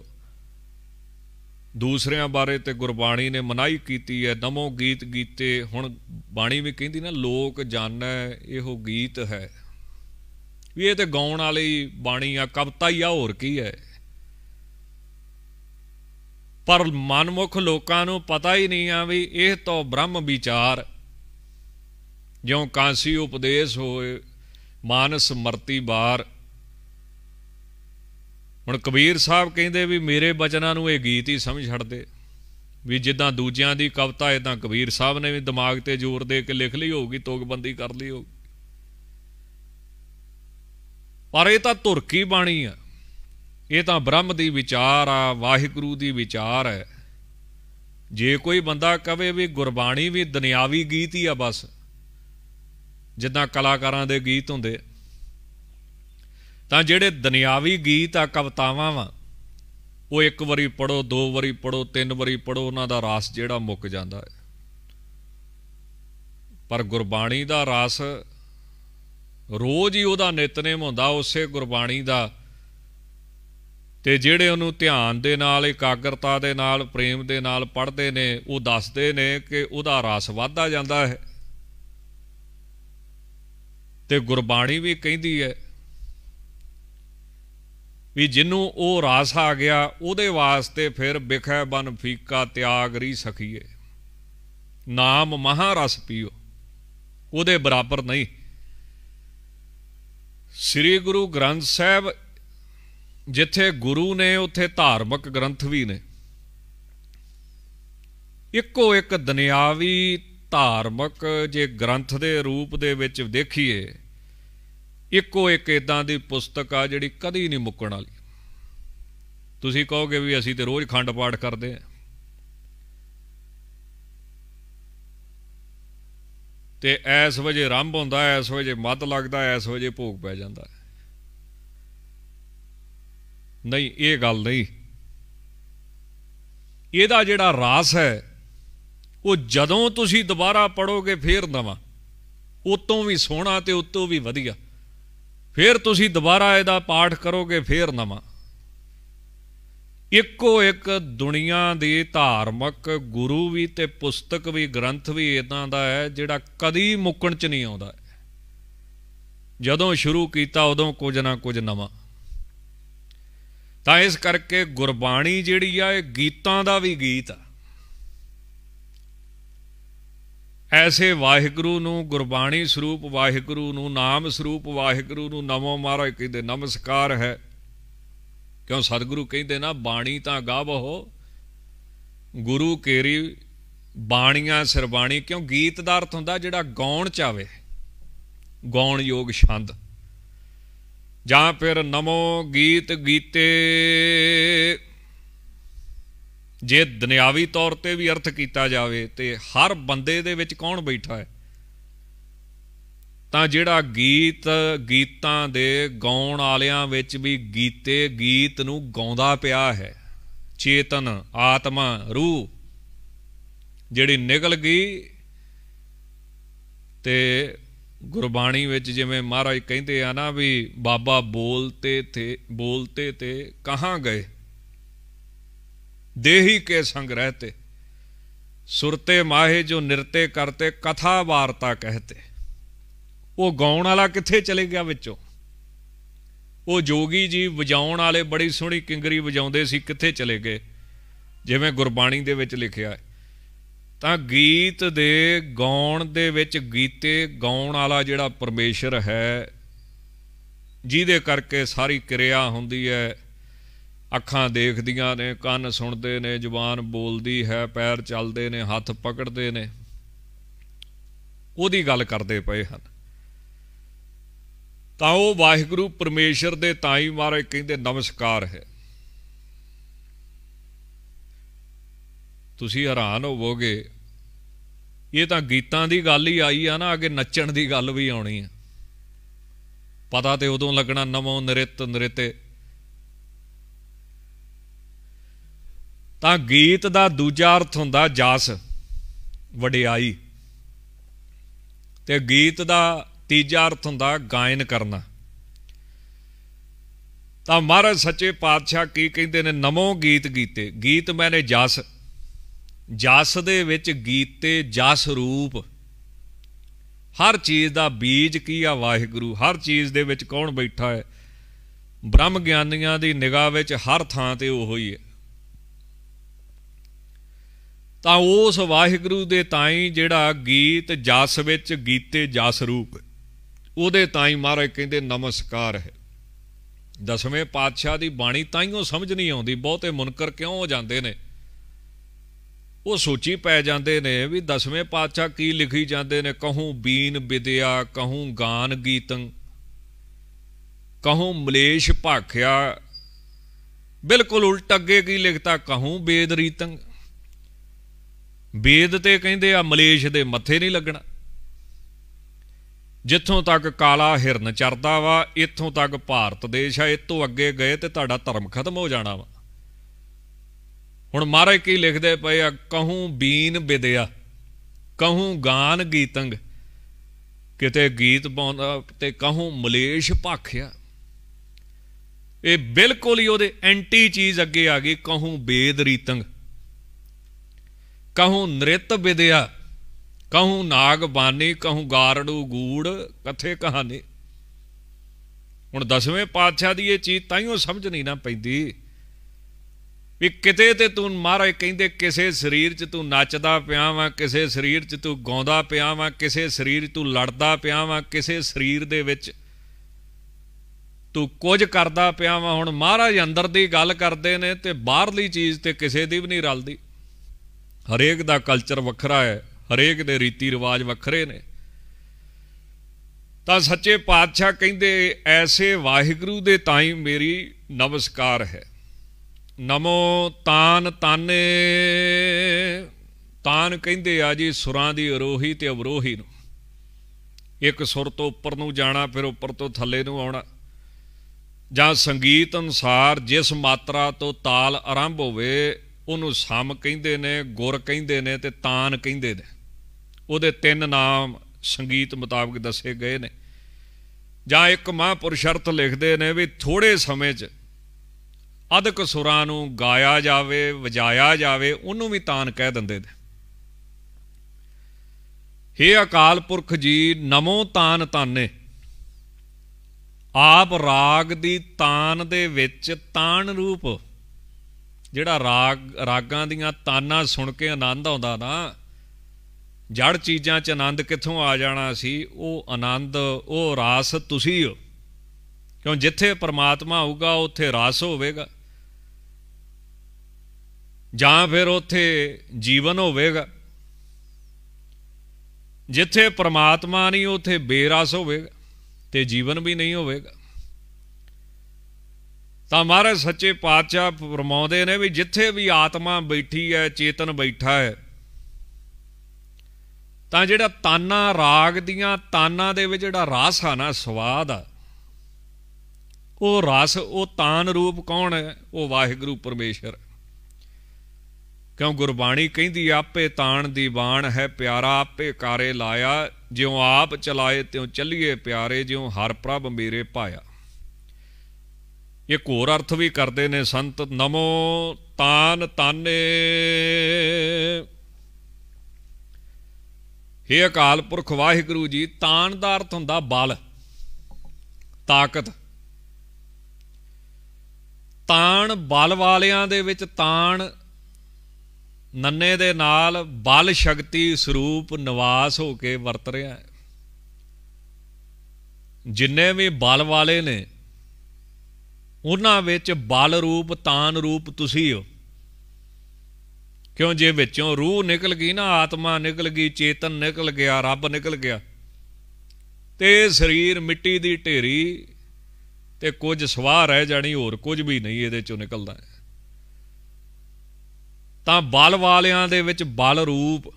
ਦੂਸਰਿਆਂ ਬਾਰੇ ਤੇ ਗੁਰਬਾਣੀ ਨੇ ਮਨਾਈ ਕੀਤੀ ਹੈ ਨਮੋ ਗੀਤ ਗੀਤੇ ਹੁਣ ਬਾਣੀ ਵੀ ਕਹਿੰਦੀ ਨਾ ਲੋਕ ਜਾਣੈ ਇਹੋ ਗੀਤ ਹੈ ਵੀ ਇਹ ਤੇ ਗਾਉਣ ਵਾਲੀ ਬਾਣੀ ਆ ਕਵਤਾ ਹੀ ਆ ਹੋਰ ਕੀ ਹੈ ਪਰ ਮਨਮੁਖ ਲੋਕਾਂ ਨੂੰ ਪਤਾ ਹੀ ਨਹੀਂ ਆ ਵੀ ਇਹ ਤਾਂ ਬ੍ਰਹਮ ਵਿਚਾਰ ਜਿਉਂ ਕਾਂਸੀ ਉਪਦੇਸ਼ ਹੋਏ ਮਾਨਸ ਮਰਤੀ ਬਾਰ ਹੁਣ ਕਬੀਰ ਸਾਹਿਬ ਕਹਿੰਦੇ ਵੀ ਮੇਰੇ ਬਚਨਾਂ ਨੂੰ ਇਹ ਗੀਤ ਹੀ ਸਮਝ ਛੱਡਦੇ ਵੀ ਜਿੱਦਾਂ ਦੂਜਿਆਂ ਦੀ ਕਵਿਤਾ ਇਦਾਂ ਕਬੀਰ ਸਾਹਿਬ ਨੇ ਵੀ ਦਿਮਾਗ ਤੇ ਜ਼ੋਰ ਦੇ ਕੇ ਲਿਖ ਲਈ ਹੋਊਗੀ ਤੋਗਬੰਦੀ ਕਰ ਲਈ ਹੋਊਗੀ ਪਰ ਇਹ ਤਾਂ ਧੁਰਕੀ ਬਾਣੀ ਆ ਇਹ ਤਾਂ ਬ੍ਰਹਮ ਦੀ ਵਿਚਾਰ ਆ ਵਾਹਿਗੁਰੂ ਦੀ ਵਿਚਾਰ ਹੈ ਜੇ ਕੋਈ ਬੰਦਾ ਕਵੇ ਵੀ ਗੁਰਬਾਣੀ ਵੀ ਦੁਨਿਆਵੀ ਗੀਤ ਹੀ ਆ ਬਸ ਜਿੱਦਾਂ ਕਲਾਕਾਰਾਂ ਦੇ ਗੀਤ ਹੁੰਦੇ ਤਾਂ ਜਿਹੜੇ ਦੁਨਿਆਵੀ ਗੀਤ ਆ ਕਵਤਾਵਾਂ ਵਾ ਉਹ ਇੱਕ ਵਾਰੀ ਪੜੋ ਦੋ ਵਾਰੀ ਪੜੋ ਤਿੰਨ ਵਾਰੀ ਪੜੋ ਉਹਨਾਂ ਦਾ ਰਾਸ ਜਿਹੜਾ ਮੁੱਕ ਜਾਂਦਾ ਹੈ ਪਰ ਗੁਰਬਾਣੀ ਦਾ ਰਾਸ ਰੋਜ਼ ਹੀ ਉਹਦਾ ਨਿਤਨੇਮ ਹੁੰਦਾ ਉਸੇ ਗੁਰਬਾਣੀ ਦਾ ਤੇ ਜਿਹੜੇ ਉਹਨੂੰ ਧਿਆਨ ਦੇ ਨਾਲ ਇਕਾਗਰਤਾ ਦੇ ਨਾਲ ਪ੍ਰੇਮ ਦੇ ਨਾਲ ਪੜ੍ਹਦੇ ਨੇ ਉਹ ਦੱਸਦੇ ਨੇ ਕਿ ਉਹਦਾ ਰਸ ਵਧਦਾ ਜਾਂਦਾ ਹੈ ਤੇ ਗੁਰਬਾਣੀ ਵੀ ਕਹਿੰਦੀ ਹੈ ਵੀ ਜਿੰਨੂੰ ਉਹ ਰਾਸ ਆ ਗਿਆ ਉਹਦੇ ਵਾਸਤੇ ਫਿਰ ਵਿਖੈ ਬਨ ਫੀਕਾ ਤਿਆਗ ਰੀ ਸਖੀਏ ਨਾਮ ਮਹਾ ਰਸ ਪੀਓ ਉਹਦੇ ਬਰਾਬਰ ਨਹੀਂ ਸ੍ਰੀ ਗੁਰੂ ਗ੍ਰੰਥ ਸਾਹਿਬ ਜਿੱਥੇ ਗੁਰੂ ਨੇ ਉੱਥੇ ਧਾਰਮਿਕ ਗ੍ਰੰਥ ਵੀ ਨੇ ਇੱਕੋ ਇੱਕ ਦੁਨਿਆਵੀ ਧਾਰਮਿਕ ਜੇ ਗ੍ਰੰਥ ਦੇ ਰੂਪ ਦੇ ਵਿੱਚ ਦੇਖੀਏ ਇੱਕੋ ਇੱਕ ਇਦਾਂ ਦੀ ਪੁਸਤਕ ਆ ਜਿਹੜੀ ਕਦੀ ਨਹੀਂ ਮੁੱਕਣ ਵਾਲੀ ਤੁਸੀਂ ਕਹੋਗੇ ਵੀ ਅਸੀਂ ਤੇ ਰੋਜ਼ ਖੰਡ ਪਾਠ ਕਰਦੇ ਆ ਤੇ ਐਸ ਵਜੇ ਰੰਭ ਹੁੰਦਾ ਐਸ ਵਜੇ ਮੱਧ ਲੱਗਦਾ ਐਸ ਵਜੇ ਭੋਗ ਪੈ ਜਾਂਦਾ ਨਹੀਂ ਇਹ ਗੱਲ ਨਹੀਂ ਇਹਦਾ ਜਿਹੜਾ ਰਾਸ ਹੈ ਉਹ ਜਦੋਂ ਤੁਸੀਂ ਦੁਬਾਰਾ ਪੜੋਗੇ ਫੇਰ ਨਵਾਂ ਉਤੋਂ ਵੀ ਸੋਹਣਾ ਤੇ ਉਤੋਂ ਵੀ ਵਧੀਆ ਫੇਰ ਤੁਸੀਂ ਦੁਬਾਰਾ ਇਹਦਾ ਪਾਠ ਕਰੋਗੇ ਫੇਰ ਨਵਾਂ ਇੱਕੋ ਇੱਕ ਦੁਨੀਆ ਦੇ ਧਾਰਮਿਕ ਗੁਰੂ ਵੀ ਤੇ ਪੁਸਤਕ ਵੀ ਗ੍ਰੰਥ ਵੀ ਇਦਾਂ ਦਾ ਹੈ ਜਿਹੜਾ ਕਦੀ ਮੁੱਕਣ ਚ ਨਹੀਂ ਆਉਂਦਾ ਜਦੋਂ ਸ਼ੁਰੂ ਕੀਤਾ ਉਦੋਂ ਕੁਝ ਨਾ ਕੁਝ ਨਵਾਂ ਤਾਂ ਇਸ ਕਰਕੇ ਗੁਰਬਾਣੀ ਜਿਹੜੀ ਆ ਇਹ ਗੀਤਾਂ ਦਾ ਵੀ ਗੀਤ ਆ ਐਸੇ ਵਾਹਿਗੁਰੂ ਨੂੰ ਗੁਰਬਾਣੀ ਸਰੂਪ ਵਾਹਿਗੁਰੂ ਨੂੰ ਨਾਮ ਸਰੂਪ ਵਾਹਿਗੁਰੂ ਨੂੰ ਨਮੋ ਮਹਾਰਾਜ ਕਹਿੰਦੇ ਨਮਸਕਾਰ ਹੈ ਕਿਉਂ ਸਤਿਗੁਰੂ ਕਹਿੰਦੇ ਨਾ ਬਾਣੀ ਤਾਂ ਗਾਵੋ ਗੁਰੂ ਕੇਰੀ ਬਾਣੀਆਂ ਸਰਬਾਣੀ ਕਿਉਂ ਗੀਤ ਦਾ ਅਰਥ ਹੁੰਦਾ ਜਿਹੜਾ ਗਾਉਣ ਚਾਵੇ ਗਾਉਣ ਯੋਗ ਛੰਦ ਜਾਂ ਫਿਰ ਨਮੋ ਗੀਤ ਗੀਤੇ ਜੇ ਦੁਨਿਆਵੀ ਤੌਰ ਤੇ ਵੀ ਅਰਥ ਕੀਤਾ ਜਾਵੇ ਤੇ ਹਰ ਬੰਦੇ ਦੇ ਵਿੱਚ ਕੌਣ ਬੈਠਾ ਹੈ ਤਾਂ ਜਿਹੜਾ ਗੀਤ ਗੀਤਾਂ ਦੇ ਗਾਉਣ ਵਾਲਿਆਂ ਵਿੱਚ ਵੀ ਗੀਤੇ ਗੀਤ ਨੂੰ ਗਾਉਂਦਾ ਪਿਆ ਹੈ ਚੇਤਨ ਆਤਮਾ ਰੂਹ ਜਿਹੜੀ ਨਿਕਲ ਗਈ ਤੇ ਗੁਰਬਾਣੀ ਵਿੱਚ ਜਿਵੇਂ ਮਹਾਰਾਜ ਕਹਿੰਦੇ ਆ ਨਾ ਵੀ ਬਾਬਾ ਬੋਲਤੇ ਤੇ ਬੋਲਤੇ ਤੇ ਕਹਾਂ ਗਏ ਦੇਹੀ ਕੇ ਸੰਗ ਰਹਤੇ ਸੁਰਤੇ ਮਾਹੇ ਜੋ ਨਿਰਤੇ ਕਰਤੇ ਕਥਾ ਵਾਰਤਾ ਕਹਤੇ ਉਹ ਗਾਉਣ ਵਾਲਾ ਕਿੱਥੇ ਚਲੇ ਗਿਆ ਵਿੱਚੋਂ ਉਹ ਜੋਗੀ ਜੀ ਵਜਾਉਣ ਵਾਲੇ ਬੜੀ ਸੋਹਣੀ ਕਿੰਗਰੀ ਵਜਾਉਂਦੇ ਸੀ ਕਿੱਥੇ ਚਲੇ ਗਏ ਜਿਵੇਂ ਗੁਰਬਾਣੀ ਦੇ ਵਿੱਚ ਲਿਖਿਆ ਹੈ ਤਾਂ ਗੀਤ ਦੇ ਗਾਉਣ ਦੇ ਵਿੱਚ ਗੀਤੇ ਗਾਉਣ ਵਾਲਾ ਜਿਹੜਾ ਪਰਮੇਸ਼ਰ ਹੈ ਜਿਹਦੇ ਕਰਕੇ ਸਾਰੀ ਕਿਰਿਆ ਹੁੰਦੀ ਹੈ ਅੱਖਾਂ ਦੇਖਦੀਆਂ ਨੇ ਕੰਨ ਸੁਣਦੇ ਨੇ ਜ਼ੁਬਾਨ ਬੋਲਦੀ ਹੈ ਪੈਰ ਚੱਲਦੇ ਨੇ ਹੱਥ ਪਕੜਦੇ ਨੇ ਉਹਦੀ ਗੱਲ ਕਰਦੇ ਪਏ ਹਨ ਤਾਂ ਉਹ ਵਾਹਿਗੁਰੂ ਪਰਮੇਸ਼ਰ ਦੇ ਤਾਂ ਹੀ ਮਾਰੇ ਕਹਿੰਦੇ ਨਮਸਕਾਰ ਹੈ ਤੁਸੀਂ ਹੈਰਾਨ ਹੋਵੋਗੇ ਇਹ ਤਾਂ ਗੀਤਾਂ ਦੀ ਗੱਲ ਹੀ ਆਈ ਆ ਨਾ ਅੱਗੇ ਨੱਚਣ ਦੀ ਗੱਲ ਵੀ ਆਉਣੀ ਆ ਪਤਾ ਤੇ ਉਦੋਂ ਲੱਗਣਾ ਨਮੋ ਨਰਿਤ ਨਰਿਤੇ ਤਾਂ ਗੀਤ ਦਾ ਦੂਜਾ ਅਰਥ ਹੁੰਦਾ ਜਾਸ ਵਡਿਆਈ ਤੇ ਗੀਤ ਦਾ ਤੀਜਾ ਅਰਥ ਹੁੰਦਾ ਗਾਇਨ ਕਰਨਾ ਤਾਂ ਮਹਾਰਾਜ ਸੱਚੇ ਪਾਤਸ਼ਾਹ ਕੀ ਕਹਿੰਦੇ ਨੇ ਨਮੋ ਗੀਤ ਗੀਤੇ ਗੀਤ ਮੈਨੇ ਜਸ ਜਸ ਦੇ ਵਿੱਚ ਗੀਤੇ ਜਸ ਰੂਪ ਹਰ ਚੀਜ਼ ਦਾ ਬੀਜ ਕੀ ਆ ਵਾਹਿਗੁਰੂ ਹਰ ਚੀਜ਼ ਦੇ ਵਿੱਚ ਕੌਣ ਬੈਠਾ ਹੈ ਬ੍ਰਹਮ ਗਿਆਨੀਆਂ ਦੀ ਨਿਗਾਹ ਵਿੱਚ ਹਰ ਥਾਂ ਤੇ ਉਹੋ ਹੀ ਹੈ ਤਾਂ ਉਸ ਵਾਹਿਗੁਰੂ ਦੇ ਤਾਂ ਹੀ ਜਿਹੜਾ ਗੀਤ ਜਸ ਵਿੱਚ ਗੀਤੇ ਜਸ ਰੂਪ ਉਹਦੇ ਤਾਂ ਹੀ ਮਹਾਰਾਜ ਕਹਿੰਦੇ ਨਮਸਕਾਰ ਹੈ ਦਸਵੇਂ ਪਾਤਸ਼ਾਹ ਦੀ ਬਾਣੀ ਤਾਂ ਹੀ ਉਹ ਸਮਝ ਨਹੀਂ ਆਉਂਦੀ ਬਹੁਤੇ ਮੁਨਕਰ ਕਿਉਂ ਹੋ ਜਾਂਦੇ ਨੇ ਉਹ ਸੋਚੀ ਪੈ ਜਾਂਦੇ ਨੇ ਵੀ ਦਸਵੇਂ ਪਾਤਸ਼ਾਹ ਕੀ ਲਿਖੀ ਜਾਂਦੇ ਨੇ ਕਹੂੰ ਬੀਨ ਵਿਦਿਆ ਕਹੂੰ ਗਾਨ ਗੀਤੰ ਕਹੂੰ ਮਲੇਸ਼ ਭਾਖਿਆ ਬਿਲਕੁਲ ਉਲਟ ਅੱਗੇ ਕੀ ਲਿਖਤਾ ਕਹੂੰ ਬੇਦ ਰੀਤੰ ਬੇਦ ਤੇ ਕਹਿੰਦੇ ਆ ਮਲੇਸ਼ ਦੇ ਮੱਥੇ ਨਹੀਂ ਲੱਗਣਾ ਜਿੱਥੋਂ ਤੱਕ ਕਾਲਾ ਹਿਰਨ ਚਰਦਾ ਵਾ ਇੱਥੋਂ ਤੱਕ ਭਾਰਤ ਦੇਸ਼ ਆ ਇਹ ਤੋਂ ਅੱਗੇ ਗਏ ਤੇ ਤੁਹਾਡਾ ਧਰਮ ਖਤਮ ਹੋ ਜਾਣਾ ਵਾ ਹੁਣ ਮਹਾਰਾਜ ਕੀ ਲਿਖਦੇ ਪਏ ਆ ਕਹੂੰ ਬੀਨ ਵਿਦਿਆ ਕਹੂੰ ਗਾਨ ਗੀਤੰਗ ਕਿਤੇ ਗੀਤ ਪਾਉਂਦਾ ਤੇ ਕਹੂੰ ਮਲੇਸ਼ ਭਾਖਿਆ ਇਹ ਬਿਲਕੁਲ ਹੀ ਉਹਦੇ ਐਂਟੀ ਚੀਜ਼ ਅੱਗੇ ਆ ਗਈ ਕਹੂੰ ਬੇਦ ਰੀਤੰਗ ਕਹੂੰ ਨ੍ਰਿਤ ਵਿਦਿਆ ਕਹੂੰ ਨਾਗ ਬਾਨੀ ਕਹੂੰ ਗਾਰੜੂ ਗੂੜ ਕਥੇ ਕਹਾਣੀ ਹੁਣ ਦਸਵੇਂ ਪਾਤਸ਼ਾਹ ਦੀ ਇਹ ਚੀਜ਼ ਤਾਈਓ ਸਮਝ ਨਹੀਂ ਨਾ ਪੈਂਦੀ ਵੀ ਕਿਤੇ ਤੇ ਤੂੰ ਮਹਾਰਾਜ ਕਹਿੰਦੇ ਕਿਸੇ ਸਰੀਰ 'ਚ ਤੂੰ ਨੱਚਦਾ ਪਿਆ ਵਾਂ ਕਿਸੇ ਸਰੀਰ 'ਚ ਤੂੰ ਗਾਉਂਦਾ ਪਿਆ ਵਾਂ ਕਿਸੇ ਸਰੀਰ ਤੂੰ ਲੜਦਾ ਪਿਆ ਵਾਂ ਕਿਸੇ ਸਰੀਰ ਦੇ ਵਿੱਚ ਤੂੰ ਕੁਝ ਕਰਦਾ ਪਿਆ ਵਾਂ ਹੁਣ ਮਹਾਰਾਜ ਅੰਦਰ ਦੀ ਗੱਲ ਕਰਦੇ ਨੇ ਤੇ ਬਾਹਰਲੀ ਚੀਜ਼ ਤੇ ਕਿਸੇ ਦੀ ਵੀ ਨਹੀਂ ਰਲਦੀ ਹਰੇਕ ਦਾ ਕਲਚਰ ਵੱਖਰਾ ਹੈ ਹਰੇਕ ਦੇ ਰੀਤੀ ਰਿਵਾਜ ਵੱਖਰੇ ਨੇ ਤਾਂ ਸੱਚੇ ਪਾਤਸ਼ਾਹ ਕਹਿੰਦੇ ਐਸੇ ਵਾਹਿਗੁਰੂ ਦੇ ਤਾਂ ਹੀ ਮੇਰੀ ਨਮਸਕਾਰ ਹੈ ਨਮੋ ਤਾਨ ਤਾਨੇ ਤਾਨ ਕਹਿੰਦੇ ਆ ਜੀ ਸੁਰਾਂ ਦੀ ਅਰੋਹੀ ਤੇ ਅਵਰੋਹੀ ਨੂੰ ਇੱਕ ਸੁਰ ਤੋਂ ਉੱਪਰ ਨੂੰ ਜਾਣਾ ਫਿਰ ਉੱਪਰ ਤੋਂ ਥੱਲੇ ਨੂੰ ਆਉਣਾ ਜਾਂ ਸੰਗੀਤ ਅਨੁਸਾਰ ਜਿਸ ਮਾਤਰਾ ਤੋਂ ਤਾਲ ਆਰੰਭ ਹੋਵੇ ਉਹਨੂੰ ਸਮ ਕਹਿੰਦੇ ਨੇ ਗੁਰ ਕਹਿੰਦੇ ਨੇ ਤੇ ਤਾਨ ਕਹਿੰਦੇ ਨੇ ਉਹਦੇ ਤਿੰਨ ਨਾਮ ਸੰਗੀਤ ਮੁਤਾਬਕ ਦੱਸੇ ਗਏ ਨੇ ਜਾਂ ਇੱਕ ਮਹਾਂਪੁਰਸ਼ ਅਰਥ ਲਿਖਦੇ ਨੇ ਵੀ ਥੋੜੇ ਸਮੇਂ 'ਚ ਅਧਕ ਸੁਰਾਂ ਨੂੰ ਗਾਇਆ ਜਾਵੇ ਵਜਾਇਆ ਜਾਵੇ ਉਹਨੂੰ ਵੀ ਤਾਨ ਕਹਿ ਦਿੰਦੇ ਨੇ ਹੇ ਅਕਾਲ ਪੁਰਖ ਜੀ ਨਮੋ ਤਾਨ ਤਾਨੇ ਆਪ ਰਾਗ ਦੀ ਤਾਨ ਦੇ ਵਿੱਚ ਤਾਨ ਰੂਪ ਜਿਹੜਾ ਰਾਗ ਰਾਗਾਂ ਦੀਆਂ ਤਾਨਾਂ ਸੁਣ ਕੇ ਆਨੰਦ ਆਉਂਦਾ ਨਾ ਜੜ ਚੀਜ਼ਾਂ 'ਚ ਆਨੰਦ ਕਿੱਥੋਂ ਆ ਜਾਣਾ ਸੀ ਉਹ ਆਨੰਦ ਉਹ ਰਾਸ ਤੁਸੀਂ ਹੋ ਕਿਉਂ ਜਿੱਥੇ ਪਰਮਾਤਮਾ ਹੋਊਗਾ ਉੱਥੇ ਰਾਸ ਹੋਵੇਗਾ ਜਾਂ ਫਿਰ ਉੱਥੇ ਜੀਵਨ ਹੋਵੇਗਾ ਜਿੱਥੇ ਪ੍ਰਮਾਤਮਾ ਨਹੀਂ ਉੱਥੇ ਬੇਰਸ ਹੋਵੇਗਾ ਤੇ ਜੀਵਨ ਵੀ ਨਹੀਂ ਹੋਵੇਗਾ ਤਾਂ ਮਹਾਰਾਜ ਸੱਚੇ ਪਾਤਸ਼ਾਹ ਫਰਮਾਉਂਦੇ ਨੇ ਵੀ ਜਿੱਥੇ ਵੀ ਆਤਮਾ ਬੈਠੀ ਹੈ ਚੇਤਨ ਬੈਠਾ ਹੈ ਤਾਂ ਜਿਹੜਾ ਤਾਨਾ ਰਾਗ ਦੀਆਂ ਤਾਨਾਂ ਦੇ ਵਿੱਚ ਜਿਹੜਾ ਰਸ ਆ ਨਾ ਸਵਾਦ ਆ ਉਹ ਰਸ ਉਹ ਤਾਨ ਰੂਪ ਕੌਣ ਹੈ ਉਹ ਵਾਹਿਗੁਰੂ ਪਰਮੇਸ਼ਰ ਹੈ ਕਿਉਂ ਗੁਰਬਾਣੀ ਕਹਿੰਦੀ ਆਪੇ ਤਾਣ ਦੀ ਬਾਣ ਹੈ ਪਿਆਰਾ ਆਪੇ ਕਾਰੇ ਲਾਇਆ ਜਿਉ ਆਪ ਚਲਾਏ ਤਿਉ ਚੱਲੀਏ ਪਿਆਰੇ ਜਿਉ ਹਰ ਪ੍ਰਭ ਮੇਰੇ ਪਾਇਆ ਇਹ ਹੋਰ ਅਰਥ ਵੀ ਕਰਦੇ ਨੇ ਸੰਤ ਨਮੋ ਤਾਨ ਤਾਨੇ ਹੇ ਅਕਾਲ ਪੁਰਖ ਵਾਹਿਗੁਰੂ ਜੀ ਤਾਨ ਦਾ ਅਰਥ ਹੁੰਦਾ ਬਲ ਤਾਕਤ ਤਾਣ ਬਲ ਵਾਲਿਆਂ ਦੇ ਵਿੱਚ ਤਾਣ ਨੰਨੇ ਦੇ ਨਾਲ ਬਲ ਸ਼ਕਤੀ ਸਰੂਪ ਨਿਵਾਸ ਹੋ ਕੇ ਵਰਤ ਰਿਹਾ ਹੈ ਜਿੰਨੇ ਵੀ ਬਲ ਵਾਲੇ ਨੇ ਉਹਨਾਂ ਵਿੱਚ ਬਲ ਰੂਪ ਤਾਨ ਰੂਪ ਤੁਸੀਂ ਹੋ ਕਿਉਂ ਜੇ ਵਿੱਚੋਂ ਰੂਹ ਨਿਕਲ ਗਈ ਨਾ ਆਤਮਾ ਨਿਕਲ ਗਈ ਚੇਤਨ ਨਿਕਲ ਗਿਆ ਰੱਬ ਨਿਕਲ ਗਿਆ ਤੇ ਸਰੀਰ ਮਿੱਟੀ ਦੀ ਢੇਰੀ ਤੇ ਕੁਝ ਸਵਾਹ ਰਹਿ ਜਾਣੀ ਹੋਰ ਕੁਝ ਵੀ ਨਹੀਂ ਇਹਦੇ ਚੋਂ ਨਿਕਲਦਾ ਤਾਂ ਬਲ ਵਾਲਿਆਂ ਦੇ ਵਿੱਚ ਬਲ ਰੂਪ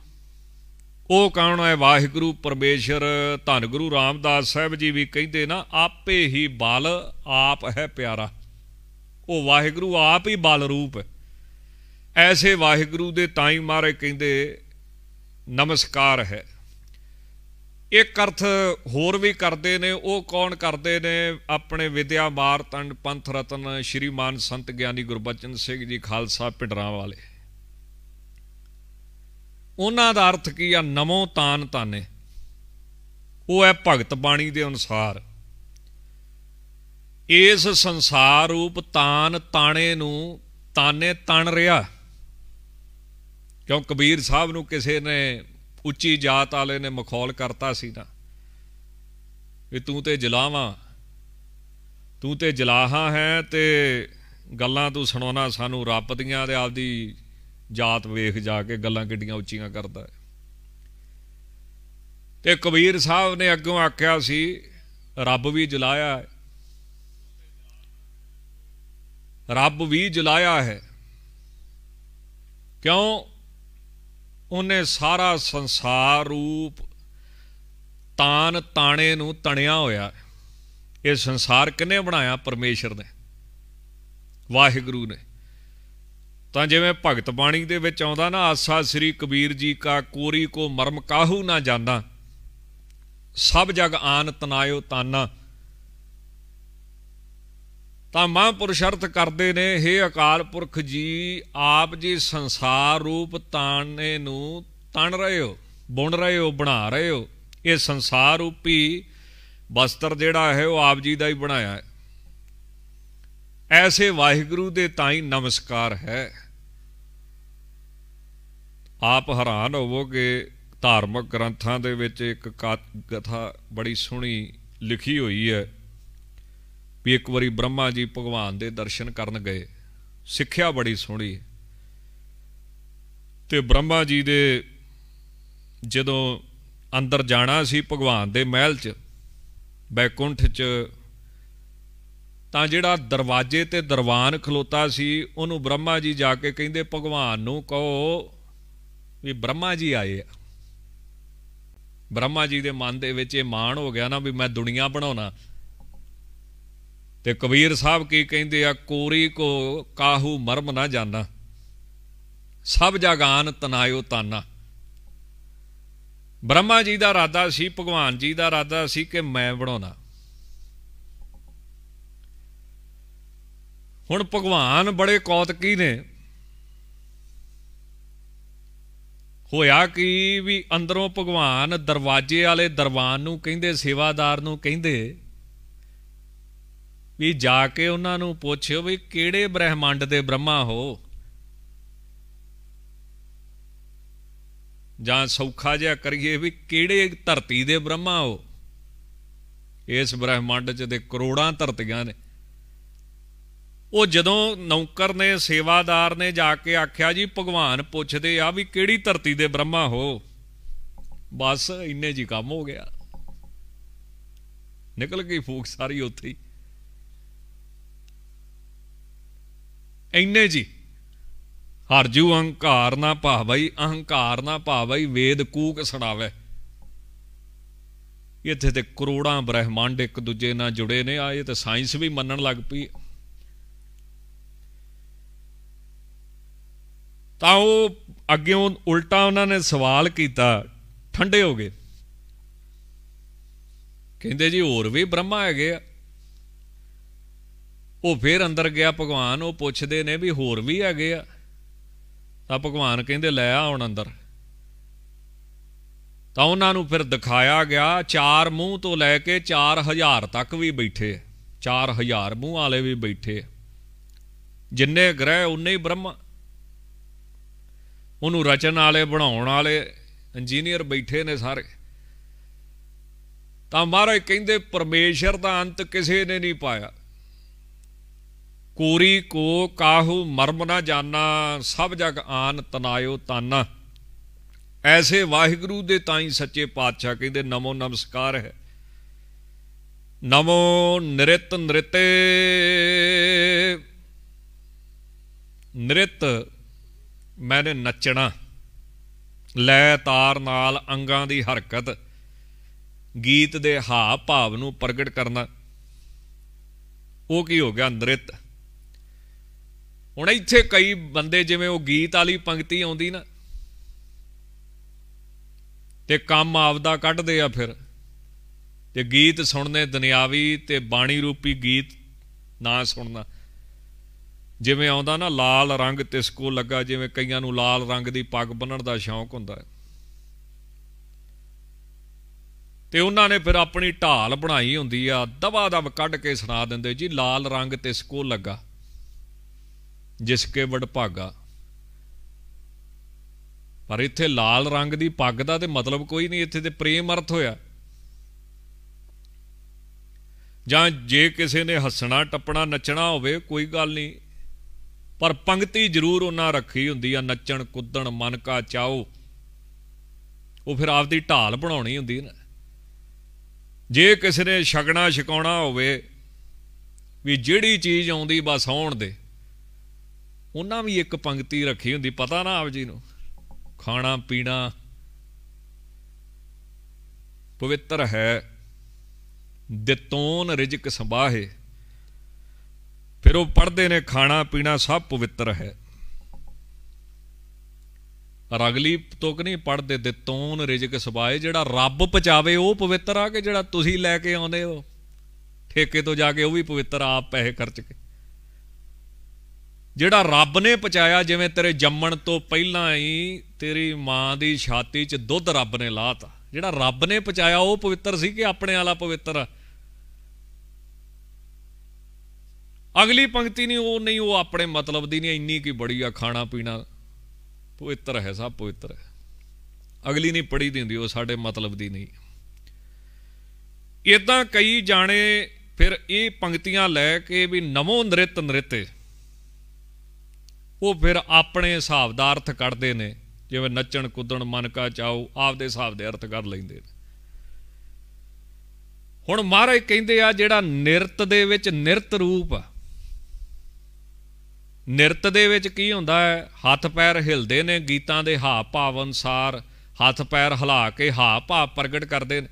ਉਹ ਕੌਣ ਹੈ ਵਾਹਿਗੁਰੂ ਪਰਮੇਸ਼ਰ ਧੰਨ ਗੁਰੂ ਰਾਮਦਾਸ ਸਾਹਿਬ ਜੀ ਵੀ ਕਹਿੰਦੇ ਨਾ ਆਪੇ ਹੀ ਬਲ ਆਪ ਹੈ ਪਿਆਰਾ ਉਹ ਵਾਹਿਗੁਰੂ ਆਪ ਹੀ ਬਲ ਰੂਪ ਹੈ ਐਸੇ ਵਾਹਿਗੁਰੂ ਦੇ ਤਾਂ ਹੀ ਮਾਰੇ ਕਹਿੰਦੇ ਨਮਸਕਾਰ ਹੈ ਇੱਕ ਅਰਥ ਹੋਰ ਵੀ ਕਰਦੇ ਨੇ ਉਹ ਕੌਣ ਕਰਦੇ ਨੇ ਆਪਣੇ ਵਿਦਿਆ ਮਾਰਤੰਡ ਪੰਥ ਰਤਨ ਸ਼੍ਰੀਮਾਨ ਸੰਤ ਗਿਆਨੀ ਗੁਰਬਚਨ ਸਿੰਘ ਜੀ ਖਾਲਸਾ ਪਿੰਡਰਾਂ ਵਾਲੇ ਉਹਨਾਂ ਦਾ ਅਰਥ ਕੀ ਆ ਨਮੋ ਤਾਨ ਤਾਨੇ ਉਹ ਹੈ ਭਗਤ ਬਾਣੀ ਦੇ ਅਨੁਸਾਰ ਇਸ ਸੰਸਾਰ ਰੂਪ ਤਾਨ ਤਾਣੇ ਨੂੰ ਤਾਨੇ ਤਣ ਰਿਹਾ ਕਿਉਂ ਕਬੀਰ ਸਾਹਿਬ ਨੂੰ ਕਿਸੇ ਨੇ ਉੱਚੀ ਜਾਤ ਵਾਲੇ ਨੇ ਮਖੌਲ ਕਰਤਾ ਸੀ ਨਾ ਵੀ ਤੂੰ ਤੇ ਜਲਾਵਾ ਤੂੰ ਤੇ ਜਲਾਹਾ ਹੈ ਤੇ ਗੱਲਾਂ ਤੂੰ ਸੁਣਾਉਣਾ ਸਾਨੂੰ ਰੱਬ ਦੀਆਂ ਤੇ ਆਪਦੀ ਜਾਤ ਵੇਖ ਜਾ ਕੇ ਗੱਲਾਂ ਕਿੱਡੀਆਂ ਉੱਚੀਆਂ ਕਰਦਾ ਤੇ ਕਬੀਰ ਸਾਹਿਬ ਨੇ ਅੱਗੋਂ ਆਖਿਆ ਸੀ ਰੱਬ ਵੀ ਜਲਾਇਆ ਹੈ ਰੱਬ ਵੀ ਜਲਾਇਆ ਹੈ ਕਿਉਂ ਉਹਨੇ ਸਾਰਾ ਸੰਸਾਰ ਰੂਪ ਤਾਨ ਤਾਣੇ ਨੂੰ ਤਣਿਆ ਹੋਇਆ ਇਹ ਸੰਸਾਰ ਕਿਨੇ ਬਣਾਇਆ ਪਰਮੇਸ਼ਰ ਨੇ ਵਾਹਿਗੁਰੂ ਨੇ ਤਾਂ ਜਿਵੇਂ ਭਗਤ ਬਾਣੀ ਦੇ ਵਿੱਚ ਆਉਂਦਾ ਨਾ ਆਸਾ ਸ੍ਰੀ ਕਬੀਰ ਜੀ ਕਾ ਕੋਰੀ ਕੋ ਮਰਮ ਕਾਹੂ ਨਾ ਜਾਂਦਾ ਸਭ ਜਗ ਆਨ ਤਨਾਇਓ ਤਾਨਾ ਤਾਂ ਮਹਾਂਪੁਰਸ਼ ਅਰਥ ਕਰਦੇ ਨੇ हे ਅਕਾਲ ਪੁਰਖ ਜੀ ਆਪ ਜੀ ਸੰਸਾਰ ਰੂਪ ਤਾਣੇ ਨੂੰ ਤਣ ਰਹੇ ਹੋ ਬੁਣ ਰਹੇ ਹੋ ਬਣਾ ਰਹੇ ਹੋ ਇਹ ਸੰਸਾਰ ਰੂਪੀ ਬਸਤਰ ਜਿਹੜਾ ਹੈ ਉਹ ਆਪ ਜੀ ਦਾ ਹੀ ਬਣਾਇਆ ਐਸੇ ਵਾਹਿਗੁਰੂ ਦੇ ਤਾਂ ਹੀ ਨਮਸਕਾਰ ਹੈ ਆਪ ਹੈਰਾਨ ਹੋਵੋਗੇ ਧਾਰਮਿਕ ਗ੍ਰੰਥਾਂ ਦੇ ਵਿੱਚ ਇੱਕ ਕਥਾ ਬੜੀ ਸੋਹਣੀ ਲਿਖੀ ਹੋਈ ਹੈ ਵੀ ਇੱਕ ਵਾਰੀ ਬ੍ਰਹਮਾ ਜੀ ਭਗਵਾਨ ਦੇ ਦਰਸ਼ਨ ਕਰਨ ਗਏ ਸਿੱਖਿਆ ਬੜੀ ਸੋਹਣੀ ਤੇ ਬ੍ਰਹਮਾ ਜੀ ਦੇ ਜਦੋਂ ਅੰਦਰ ਜਾਣਾ ਸੀ ਭਗਵਾਨ ਦੇ ਮਹਿਲ 'ਚ ਬੈਕੁੰਠ 'ਚ ਤਾਂ ਜਿਹੜਾ ਦਰਵਾਜ਼ੇ ਤੇ ਦਰਵਾਨ ਖਲੋਤਾ ਸੀ ਉਹਨੂੰ ਬ੍ਰਹਮਾ ਜੀ ਜਾ ਕੇ ਕਹਿੰਦੇ ਭਗਵਾਨ ਨੂੰ ਕਹੋ ਵੀ ਬ੍ਰਹਮਾ ਜੀ ਆਏ ਆ ਬ੍ਰਹਮਾ ਜੀ ਦੇ ਮਨ ਦੇ ਵਿੱਚ ਇਹ ਮਾਣ ਹੋ ਗਿਆ ਨਾ ਵੀ ਮੈਂ ਦੁਨੀਆ ਬਣਾਉਣਾ ਤੇ ਕਬੀਰ ਸਾਹਿਬ ਕੀ ਕਹਿੰਦੇ ਆ ਕੋਰੀ ਕੋ ਕਾਹੂ ਮਰਮ ਨਾ ਜਾਣਾ ਸਭ ਜਗਾਨ ਤਨਾਇਓ ਤਾਨਾ ਬ੍ਰਹਮਾ ਜੀ ਦਾ ਇਰਾਦਾ ਸੀ ਭਗਵਾਨ ਜੀ ਦਾ ਇਰਾਦਾ ਸੀ ਕਿ ਮੈਂ ਬਣਾਉਣਾ ਹੁਣ ਭਗਵਾਨ ਬੜੇ ਕੌਤਕੀ ਨੇ ਹੋਇਆ ਕਿ ਵੀ ਅੰਦਰੋਂ ਭਗਵਾਨ ਦਰਵਾਜੇ ਵਾਲੇ ਦਰਵਾਨ ਨੂੰ ਕਹਿੰਦੇ ਸੇਵਾਦਾਰ ਨੂੰ ਕਹਿੰਦੇ ਵੀ ਜਾ ਕੇ ਉਹਨਾਂ ਨੂੰ ਪੁੱਛਿਓ ਵੀ ਕਿਹੜੇ ਬ੍ਰਹਿਮੰਡ ਦੇ ਬ੍ਰਹਮਾ ਹੋ ਜਾਂ ਸੌਖਾ ਜਿਹਾ ਕਰੀਏ ਵੀ ਕਿਹੜੇ ਧਰਤੀ ਦੇ ਬ੍ਰਹਮਾ ਹੋ ਇਸ ਬ੍ਰਹਿਮੰਡ 'ਚ ਦੇ ਕਰੋੜਾਂ ਧਰਤੀਆਂ ਨੇ ਉਹ ਜਦੋਂ ਨੌਕਰ ਨੇ ਸੇਵਾਦਾਰ ਨੇ ਜਾ ਕੇ ਆਖਿਆ ਜੀ ਭਗਵਾਨ ਪੁੱਛਦੇ ਆ ਵੀ ਕਿਹੜੀ ਧਰਤੀ ਦੇ ਬ੍ਰਹਮਾ ਹੋ ਬਸ ਇੰਨੇ ਜੀ ਕੰਮ ਹੋ ਗਿਆ ਨਿਕਲ ਗਈ ਫੂਕ ਸਾਰੀ ਉੱਥੇ ਹੀ ਇੰਨੇ ਜੀ ਹਰ ਜੂ ਅਹੰਕਾਰ ਨਾ ਭਾਵਈ ਅਹੰਕਾਰ ਨਾ ਭਾਵਈ ਵੇਦ ਕੂਕ ਸੁਣਾਵੇ ਇੱਥੇ ਤੇ ਕਰੋੜਾਂ ਬ੍ਰਹਿਮੰਡ ਇੱਕ ਦੂਜੇ ਨਾਲ ਜੁੜੇ ਨੇ ਆਏ ਤੇ ਸਾਇੰਸ ਵੀ ਮੰਨਣ ਲੱਗ ਪਈ ਤਾਂ ਉਹ ਅੱਗੇ ਉਲਟਾ ਉਹਨਾਂ ਨੇ ਸਵਾਲ ਕੀਤਾ ਠੰਡੇ ਹੋ ਗਏ ਕਹਿੰਦੇ ਜੀ ਹੋਰ ਵੀ ਬ੍ਰਹਮਾ ਹੈਗੇ ਆ ਉਹ ਫੇਰ ਅੰਦਰ ਗਿਆ ਭਗਵਾਨ ਉਹ ਪੁੱਛਦੇ ਨੇ ਵੀ ਹੋਰ ਵੀ ਹੈਗੇ ਆ ਤਾਂ ਭਗਵਾਨ ਕਹਿੰਦੇ ਲੈ ਆ ਹੁਣ ਅੰਦਰ ਤਾਂ ਉਹਨਾਂ ਨੂੰ ਫਿਰ ਦਿਖਾਇਆ ਗਿਆ ਚਾਰ ਮੂੰਹ ਤੋਂ ਲੈ ਕੇ 4000 ਤੱਕ ਵੀ ਬੈਠੇ 4000 ਮੂੰਹ ਵਾਲੇ ਵੀ ਬੈਠੇ ਜਿੰਨੇ ਗ੍ਰਹਿ ਉਨੇ ਹੀ ਬ੍ਰਹਮਾ ਉਹਨੂੰ ਰਚਨ ਵਾਲੇ ਬਣਾਉਣ ਵਾਲੇ ਇੰਜੀਨੀਅਰ ਬੈਠੇ ਨੇ ਸਾਰੇ ਤਾਂ ਮਹਾਰਾਜ ਕਹਿੰਦੇ ਪਰਮੇਸ਼ਰ ਦਾ ਅੰਤ ਕਿਸੇ ਨੇ ਨਹੀਂ ਪਾਇਆ ਕੋਰੀ ਕੋ ਕਾਹੂ ਮਰਮ ਨਾ ਜਾਣਾ ਸਭ ਜਗ ਆਨ ਤਨਾਇਓ ਤਾਨਾ ਐਸੇ ਵਾਹਿਗੁਰੂ ਦੇ ਤਾਂ ਹੀ ਸੱਚੇ ਪਾਤਸ਼ਾਹ ਕਹਿੰਦੇ ਨਮੋ ਨਮਸਕਾਰ ਹੈ ਨਮੋ ਨਿਰਤ ਨ੍ਰਿਤੇ ਨ੍ਰਿਤ ਮੈਨੇ ਨੱਚਣਾ ਲੈ ਤਾਰ ਨਾਲ ਅੰਗਾਂ ਦੀ ਹਰਕਤ ਗੀਤ ਦੇ ਹਾ ਭਾਵ ਨੂੰ ਪ੍ਰਗਟ ਕਰਨਾ ਉਹ ਕੀ ਹੋ ਗਿਆ ਨ੍ਰਿਤ ਹੁਣ ਇੱਥੇ ਕਈ ਬੰਦੇ ਜਿਵੇਂ ਉਹ ਗੀਤ ਵਾਲੀ ਪੰਕਤੀ ਆਉਂਦੀ ਨਾ ਤੇ ਕੰਮ ਆਪਦਾ ਕੱਢਦੇ ਆ ਫਿਰ ਤੇ ਗੀਤ ਸੁਣਨੇ ਦੁਨਿਆਵੀ ਤੇ ਬਾਣੀ ਰੂਪੀ ਗੀਤ ਨਾ ਸੁਣਨਾ ਜਿਵੇਂ ਆਉਂਦਾ ਨਾ ਲਾਲ ਰੰਗ ਤਿਸ ਕੋ ਲੱਗਾ ਜਿਵੇਂ ਕਈਆਂ ਨੂੰ ਲਾਲ ਰੰਗ ਦੀ ਪੱਗ ਬੰਨਣ ਦਾ ਸ਼ੌਂਕ ਹੁੰਦਾ ਹੈ ਤੇ ਉਹਨਾਂ ਨੇ ਫਿਰ ਆਪਣੀ ਢਾਲ ਬਣਾਈ ਹੁੰਦੀ ਆ ਦਵਾ ਦਵ ਕੱਢ ਕੇ ਸੁਣਾ ਦਿੰਦੇ ਜੀ ਲਾਲ ਰੰਗ ਤਿਸ ਕੋ ਲੱਗਾ ਜਿਸ ਕੇ ਵਡ ਭਾਗਾ ਪਰ ਇੱਥੇ ਲਾਲ ਰੰਗ ਦੀ ਪੱਗ ਦਾ ਤੇ ਮਤਲਬ ਕੋਈ ਨਹੀਂ ਇੱਥੇ ਤੇ ਪ੍ਰੇਮ ਅਰਥ ਹੋਇਆ ਜਾਂ ਜੇ ਕਿਸੇ ਨੇ ਹੱਸਣਾ ਟੱਪਣਾ ਨੱਚਣਾ ਹੋਵੇ ਕੋਈ ਗੱਲ ਨਹੀਂ ਪਰ ਪੰਗਤੀ ਜ਼ਰੂਰ ਉਹਨਾਂ ਰੱਖੀ ਹੁੰਦੀ ਆ ਨੱਚਣ ਕੁੱਦਣ ਮਨ ਕਾ ਚਾਓ ਉਹ ਫਿਰ ਆਪਦੀ ਢਾਲ ਬਣਾਉਣੀ ਹੁੰਦੀ ਨਾ ਜੇ ਕਿਸੇ ਨੇ ਛਕਣਾ ਛਕਾਉਣਾ ਹੋਵੇ ਵੀ ਜਿਹੜੀ ਚੀਜ਼ ਆਉਂਦੀ ਬਸ ਆਉਣ ਦੇ ਉਹਨਾਂ ਵੀ ਇੱਕ ਪੰਕਤੀ ਰੱਖੀ ਹੁੰਦੀ ਪਤਾ ਨਾ ਆਪ ਜੀ ਨੂੰ ਖਾਣਾ ਪੀਣਾ ਪਵਿੱਤਰ ਹੈ ਦਿੱਤੋਂ ਰਿਜਕ ਸੰਭਾਹੇ ਫਿਰ ਉਹ ਪੜਦੇ ਨੇ ਖਾਣਾ ਪੀਣਾ ਸਭ ਪਵਿੱਤਰ ਹੈ ਪਰ ਅਗਲੀ ਤੋਕ ਨਹੀਂ ਪੜਦੇ ਦਿੱਤੋਂ ਰਿਜਕ ਸਬਾਏ ਜਿਹੜਾ ਰੱਬ ਪਚਾਵੇ ਉਹ ਪਵਿੱਤਰ ਆ ਕਿ ਜਿਹੜਾ ਤੁਸੀਂ ਲੈ ਕੇ ਆਉਂਦੇ ਹੋ ਠੇਕੇ ਤੋਂ ਜਾ ਕੇ ਉਹ ਵੀ ਪਵਿੱਤਰ ਆਪ ਪੈਸੇ ਖਰਚ ਕੇ ਜਿਹੜਾ ਰੱਬ ਨੇ ਪਚਾਇਆ ਜਿਵੇਂ ਤੇਰੇ ਜੰਮਣ ਤੋਂ ਪਹਿਲਾਂ ਹੀ ਤੇਰੀ ਮਾਂ ਦੀ ਛਾਤੀ 'ਚ ਦੁੱਧ ਰੱਬ ਨੇ ਲਾਤਾ ਜਿਹੜਾ ਰੱਬ ਨੇ ਪਚਾਇਆ ਉਹ ਪਵਿੱਤਰ ਸੀ ਕਿ ਆਪਣੇ ਵਾਲਾ ਪਵਿੱਤਰ ਆ ਅਗਲੀ ਪੰਕਤੀ ਨਹੀਂ ਉਹ ਨਹੀਂ ਉਹ ਆਪਣੇ ਮਤਲਬ ਦੀ ਨਹੀਂ ਇੰਨੀ ਕੀ ਬੜੀ ਆ ਖਾਣਾ ਪੀਣਾ ਪਵਿੱਤਰ ਹੈ ਸਭ ਪਵਿੱਤਰ ਹੈ ਅਗਲੀ ਨਹੀਂ ਪੜੀ ਦਿੰਦੀ ਉਹ ਸਾਡੇ ਮਤਲਬ ਦੀ ਨਹੀਂ ਇਦਾਂ ਕਈ ਜਾਣੇ ਫਿਰ ਇਹ ਪੰਕਤੀਆਂ ਲੈ ਕੇ ਵੀ ਨਮੋ ਨ੍ਰਿਤ ਨ੍ਰਿਤੇ ਉਹ ਫਿਰ ਆਪਣੇ ਹਿਸਾਬ ਦਾ ਅਰਥ ਕੱਢਦੇ ਨੇ ਜਿਵੇਂ ਨੱਚਣ ਕੁੱਦਣ ਮਨ ਕਾ ਚਾਉ ਆਪਦੇ ਹਿਸਾਬ ਦੇ ਅਰਥ ਕਰ ਲੈਂਦੇ ਨੇ ਹੁਣ ਮਹਾਰਾਜ ਕਹਿੰਦੇ ਆ ਜਿਹੜਾ ਨਿਰਤ ਦੇ ਵਿੱਚ ਨਿਰਤ ਰੂਪ ਆ ਨਿਰਤ ਦੇ ਵਿੱਚ ਕੀ ਹੁੰਦਾ ਹੈ ਹੱਥ ਪੈਰ ਹਿਲਦੇ ਨੇ ਗੀਤਾਂ ਦੇ ਹਾ ਭਾਵ ਅਨਸਾਰ ਹੱਥ ਪੈਰ ਹਿਲਾ ਕੇ ਹਾ ਭਾਵ ਪ੍ਰਗਟ ਕਰਦੇ ਨੇ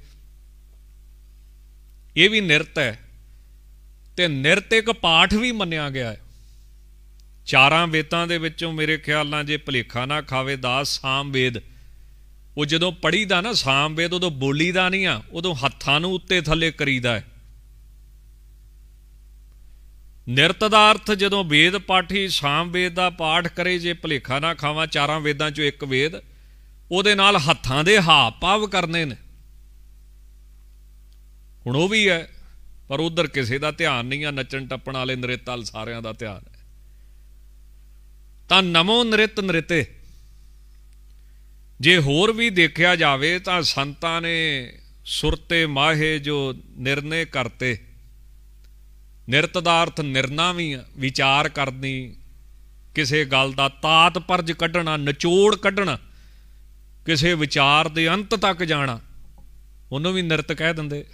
ਇਹ ਵੀ ਨਿਰਤ ਹੈ ਤੇ ਨਿਰਤ ਇੱਕ ਪਾਠ ਵੀ ਮੰਨਿਆ ਗਿਆ ਹੈ ਚਾਰਾਂ ਵੇਤਾਂ ਦੇ ਵਿੱਚੋਂ ਮੇਰੇ ਖਿਆਲ ਨਾਲ ਜੇ ਭਲੇਖਾ ਨਾ ਖਾਵੇ ਦਾਸ ਸਾਮਵੇਦ ਉਹ ਜਦੋਂ ਪੜੀਦਾ ਨਾ ਸਾਮਵੇਦ ਉਦੋਂ ਬੋਲੀਦਾ ਨਹੀਂ ਆ ਉਦੋਂ ਹੱਥਾਂ ਨੂੰ ਉੱਤੇ ਥੱਲੇ ਕਰੀਦਾ ਹੈ ਨਿਰਤਦਾਰਥ ਜਦੋਂ ਵੇਦ ਪਾਠੀ ਸ਼ਾਮ ਵੇਦ ਦਾ ਪਾਠ ਕਰੇ ਜੇ ਭਲੇਖਾ ਨਾ ਖਾਵਾਂ ਚਾਰਾਂ ਵੇਦਾਂ ਚੋਂ ਇੱਕ ਵੇਦ ਉਹਦੇ ਨਾਲ ਹੱਥਾਂ ਦੇ ਹਾਵ ਪਾਵ ਕਰਨੇ ਨੇ ਹੁਣ ਉਹ ਵੀ ਹੈ ਪਰ ਉਧਰ ਕਿਸੇ ਦਾ ਧਿਆਨ ਨਹੀਂ ਆ ਨੱਚਣ ਟੱਪਣ ਵਾਲੇ ਨ੍ਰਿਤਾਲ ਸਾਰਿਆਂ ਦਾ ਧਿਆਨ ਹੈ ਤਾਂ ਨਮੋ ਨ੍ਰਿਤ ਨ੍ਰਿਤੇ ਜੇ ਹੋਰ ਵੀ ਦੇਖਿਆ ਜਾਵੇ ਤਾਂ ਸੰਤਾਂ ਨੇ ਸੁਰਤੇ ਮਾਹੇ ਜੋ ਨਿਰਣੇ ਕਰਤੇ ਨਿਰਤ ਦਾ ਅਰਥ ਨਿਰਣਾ ਵੀ ਵਿਚਾਰ ਕਰਨੀ ਕਿਸੇ ਗੱਲ ਦਾ ਤਾਤਪਰਜ ਕੱਢਣਾ ਨਿਚੋੜ ਕੱਢਣਾ ਕਿਸੇ ਵਿਚਾਰ ਦੇ ਅੰਤ ਤੱਕ ਜਾਣਾ ਉਹਨੂੰ ਵੀ ਨਿਰਤ ਕਹਿ ਦਿੰਦੇ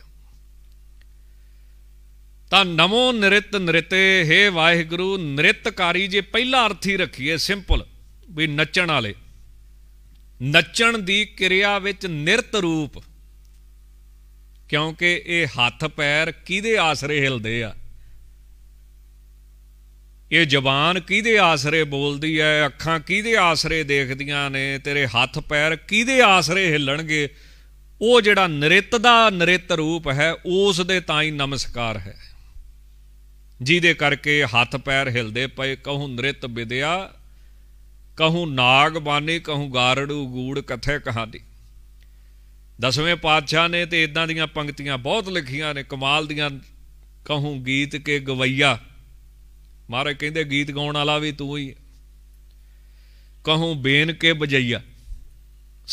ਤਾਂ ਨਮੋ ਨਿਰਤ ਨਿਰਤੇ हे ਵਾਹਿਗੁਰੂ ਨ੍ਰਿਤਕਾਰੀ ਜੇ ਪਹਿਲਾ ਅਰਥ ਹੀ ਰੱਖੀਏ ਸਿੰਪਲ ਵੀ ਨੱਚਣ ਵਾਲੇ ਨੱਚਣ ਦੀ ਕਿਰਿਆ ਵਿੱਚ ਨਿਰਤ ਰੂਪ ਕਿਉਂਕਿ ਇਹ ਹੱਥ ਪੈਰ ਕਿਹਦੇ ਆਸਰੇ ਹਿਲਦੇ ਆ ਇਹ ਜ਼ਬਾਨ ਕਿਹਦੇ ਆਸਰੇ ਬੋਲਦੀ ਐ ਅੱਖਾਂ ਕਿਹਦੇ ਆਸਰੇ ਦੇਖਦੀਆਂ ਨੇ ਤੇਰੇ ਹੱਥ ਪੈਰ ਕਿਹਦੇ ਆਸਰੇ ਹਿੱਲਣਗੇ ਉਹ ਜਿਹੜਾ ਨ੍ਰਿਤ ਦਾ ਨ੍ਰਿਤ ਰੂਪ ਹੈ ਉਸ ਦੇ ਤਾਂ ਹੀ ਨਮਸਕਾਰ ਹੈ ਜਿਹਦੇ ਕਰਕੇ ਹੱਥ ਪੈਰ ਹਿਲਦੇ ਪਏ ਕਹੂੰ ਨ੍ਰਿਤ ਵਿਦਿਆ ਕਹੂੰ ਨਾਗ ਬਾਨੇ ਕਹੂੰ ਗਾਰੜੂ ਗੂੜ ਕਥੇ ਕਹਾਣੀ ਦਸਵੇਂ ਪਾਤਸ਼ਾਹ ਨੇ ਤੇ ਇਦਾਂ ਦੀਆਂ ਪੰਕਤੀਆਂ ਬਹੁਤ ਲਿਖੀਆਂ ਨੇ ਕਮਾਲ ਦੀਆਂ ਕਹੂੰ ਗੀਤ ਕੇ ਗਵਈਆ ਮਹਾਰਾਜ ਕਹਿੰਦੇ ਗੀਤ ਗਾਉਣ ਵਾਲਾ ਵੀ ਤੂੰ ਹੀ ਕਹੂੰ ਬੇਨ ਕੇ ਬਜਈਆ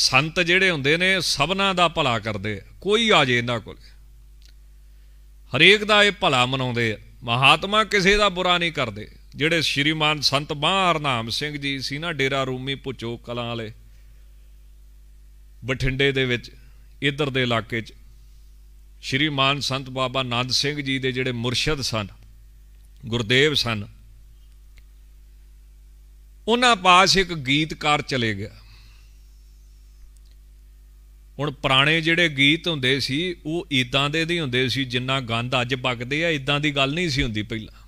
ਸੰਤ ਜਿਹੜੇ ਹੁੰਦੇ ਨੇ ਸਭਨਾ ਦਾ ਭਲਾ ਕਰਦੇ ਕੋਈ ਆ ਜੇ ਇਹਨਾਂ ਕੋਲ ਹਰੇਕ ਦਾ ਇਹ ਭਲਾ ਮਨਾਉਂਦੇ ਮਹਾਤਮਾ ਕਿਸੇ ਦਾ ਬੁਰਾ ਨਹੀਂ ਕਰਦੇ ਜਿਹੜੇ ਸ਼੍ਰੀਮਾਨ ਸੰਤ ਬਾਹਰ ਨਾਮ ਸਿੰਘ ਜੀ ਸੀ ਨਾ ਡੇਰਾ ਰੂਮੀ ਪੁੱਚੋ ਕਲਾਂ ਵਾਲੇ ਬਠਿੰਡੇ ਦੇ ਵਿੱਚ ਇਧਰ ਦੇ ਇਲਾਕੇ 'ਚ ਸ਼੍ਰੀਮਾਨ ਸੰਤ ਬਾਬਾ ਨੰਦ ਸਿੰਘ ਜੀ ਦੇ ਜਿਹੜੇ ਮੁਰਸ਼ਿਦ ਸਨ ਗੁਰਦੇਵ ਸਨ ਉਹਨਾਂ ਪਾਸ ਇੱਕ ਗੀਤਕਾਰ ਚਲੇ ਗਿਆ ਹੁਣ ਪੁਰਾਣੇ ਜਿਹੜੇ ਗੀਤ ਹੁੰਦੇ ਸੀ ਉਹ ਇਦਾਂ ਦੇ ਨਹੀਂ ਹੁੰਦੇ ਸੀ ਜਿੰਨਾ ਗੰਦ ਅੱਜ ਵਗਦੇ ਆ ਇਦਾਂ ਦੀ ਗੱਲ ਨਹੀਂ ਸੀ ਹੁੰਦੀ ਪਹਿਲਾਂ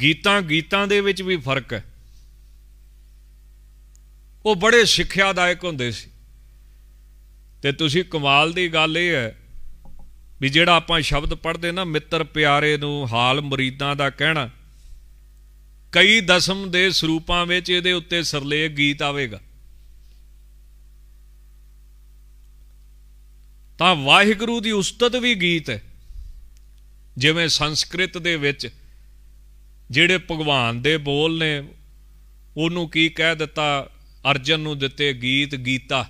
ਗੀਤਾਂ ਗੀਤਾਂ ਦੇ ਵਿੱਚ ਵੀ ਫਰਕ ਹੈ ਉਹ ਬੜੇ ਸਿੱਖਿਆਦਾਇਕ ਹੁੰਦੇ ਸੀ ਤੇ ਤੁਸੀਂ ਕਮਾਲ ਦੀ ਗੱਲ ਇਹ ਹੈ ਵੀ ਜਿਹੜਾ ਆਪਾਂ ਸ਼ਬਦ ਪੜ੍ਹਦੇ ਨਾ ਮਿੱਤਰ ਪਿਆਰੇ ਨੂੰ ਹਾਲ ਮਰੀਦਾਂ ਦਾ ਕਹਿਣਾ ਕਈ ਦਸਮ ਦੇ ਸਰੂਪਾਂ ਵਿੱਚ ਇਹਦੇ ਉੱਤੇ ਸਰਲੇਖ ਗੀਤ ਆਵੇਗਾ ਤਾਂ ਵਾਹਿਗੁਰੂ ਦੀ ਉਸਤਤ ਵੀ ਗੀਤ ਹੈ ਜਿਵੇਂ ਸੰਸਕ੍ਰਿਤ ਦੇ ਵਿੱਚ ਜਿਹੜੇ ਭਗਵਾਨ ਦੇ ਬੋਲ ਨੇ ਉਹਨੂੰ ਕੀ ਕਹਿ ਦਿੱਤਾ ਅਰਜਨ ਨੂੰ ਦਿੱਤੇ ਗੀਤ ਗੀਤਾ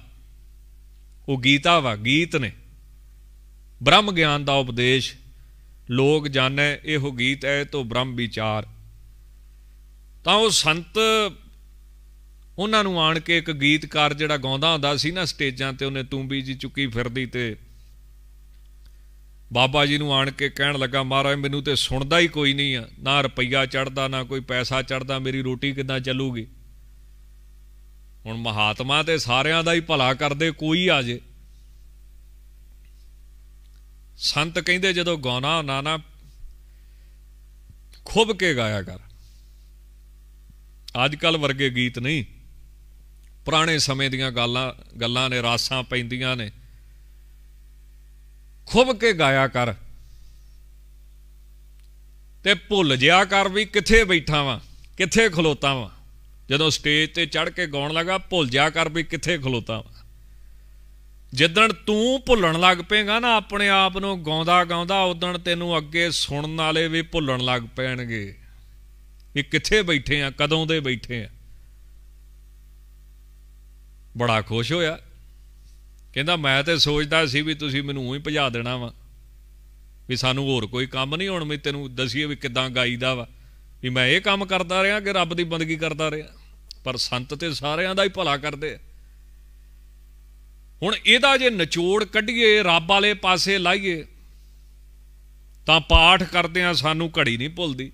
ਉਹ ਗੀਤਾ ਵਾ ਗੀਤ ਨੇ ਬ੍ਰਹਮ ਗਿਆਨ ਦਾ ਉਪਦੇਸ਼ ਲੋਕ ਜਾਣੈ ਇਹੋ ਗੀਤ ਹੈ ਤੋ ਬ੍ਰਹਮ ਵਿਚਾਰ ਤਾਂ ਉਹ ਸੰਤ ਉਹਨਾਂ ਨੂੰ ਆਣ ਕੇ ਇੱਕ ਗੀਤਕਾਰ ਜਿਹੜਾ ਗਾਉਂਦਾ ਹੁੰਦਾ ਸੀ ਨਾ ਸਟੇਜਾਂ ਤੇ ਉਹਨੇ ਤੂੰਬੀ ਜੀ ਚੁੱਕੀ ਫਿਰਦੀ ਤੇ ਬਾਬਾ ਜੀ ਨੂੰ ਆਣ ਕੇ ਕਹਿਣ ਲੱਗਾ ਮਹਾਰਾਜ ਮੈਨੂੰ ਤੇ ਸੁਣਦਾ ਹੀ ਕੋਈ ਨਹੀਂ ਆ ਨਾ ਰੁਪਈਆ ਚੜਦਾ ਨਾ ਕੋਈ ਪੈਸਾ ਚੜਦਾ ਮੇਰੀ ਰੋਟੀ ਕਿੱਦਾਂ ਚੱਲੂਗੀ ਹੁਣ ਮਹਾਤਮਾ ਤੇ ਸਾਰਿਆਂ ਦਾ ਹੀ ਭਲਾ ਕਰਦੇ ਕੋਈ ਆ ਜੇ ਸੰਤ ਕਹਿੰਦੇ ਜਦੋਂ ਗਾਉਣਾ ਨਾ ਨਾ ਖੁੱਬ ਕੇ ਗਾਇਆ ਕਰ ਅੱਜ ਕੱਲ ਵਰਗੇ ਗੀਤ ਨਹੀਂ ਪੁਰਾਣੇ ਸਮੇਂ ਦੀਆਂ ਗੱਲਾਂ ਗੱਲਾਂ ਨੇ ਰਾਸਾਂ ਪੈਂਦੀਆਂ ਨੇ ਖੁੱਬ ਕੇ ਗਾਇਆ ਕਰ ਤੇ ਭੁੱਲ ਜਿਆ ਕਰ ਵੀ ਕਿੱਥੇ ਬੈਠਾ ਵਾਂ ਕਿੱਥੇ ਖਲੋਤਾ ਵਾਂ ਜਦੋਂ ਸਟੇਜ ਤੇ ਚੜ ਕੇ ਗਾਉਣ ਲੱਗਾ ਭੁੱਲ ਜਾ ਕਰ ਵੀ ਕਿੱਥੇ ਖਲੋਤਾ ਵਾਂ ਜਿੱਦਣ ਤੂੰ ਭੁੱਲਣ ਲੱਗ ਪੇਗਾ ਨਾ ਆਪਣੇ ਆਪ ਨੂੰ ਗਾਉਂਦਾ ਗਾਉਂਦਾ ਉਦੋਂ ਤੈਨੂੰ ਅੱਗੇ ਸੁਣਨ ਵਾਲੇ ਵੀ ਭੁੱਲਣ ਲੱਗ ਪੈਣਗੇ ਇਹ ਕਿੱਥੇ ਬੈਠੇ ਆ ਕਦੋਂ ਦੇ ਬੈਠੇ ਆ ਬੜਾ ਖੁਸ਼ ਹੋਇਆ ਕਹਿੰਦਾ ਮੈਂ ਤੇ ਸੋਚਦਾ ਸੀ ਵੀ ਤੁਸੀਂ ਮੈਨੂੰ ਉਹੀ ਭਜਾ ਦੇਣਾ ਵਾ ਵੀ ਸਾਨੂੰ ਹੋਰ ਕੋਈ ਕੰਮ ਨਹੀਂ ਹੁਣ ਮੈਂ ਤੈਨੂੰ ਦਸੀਏ ਵੀ ਕਿਦਾਂ ਗਾਈਦਾ ਵਾ ਵੀ ਮੈਂ ਇਹ ਕੰਮ ਕਰਦਾ ਰਿਹਾ ਕਿ ਰੱਬ ਦੀ ਬੰਦਗੀ ਕਰਦਾ ਰਿਹਾ ਪਰ ਸੰਤ ਤੇ ਸਾਰਿਆਂ ਦਾ ਹੀ ਭਲਾ ਕਰਦੇ ਆ ਹੁਣ ਇਹਦਾ ਜੇ ਨਿਚੋੜ ਕੱਢੀਏ ਰੱਬ ਵਾਲੇ ਪਾਸੇ ਲਾਈਏ ਤਾਂ ਪਾਠ ਕਰਦੇ ਆ ਸਾਨੂੰ ਘੜੀ ਨਹੀਂ ਭੁੱਲਦੀ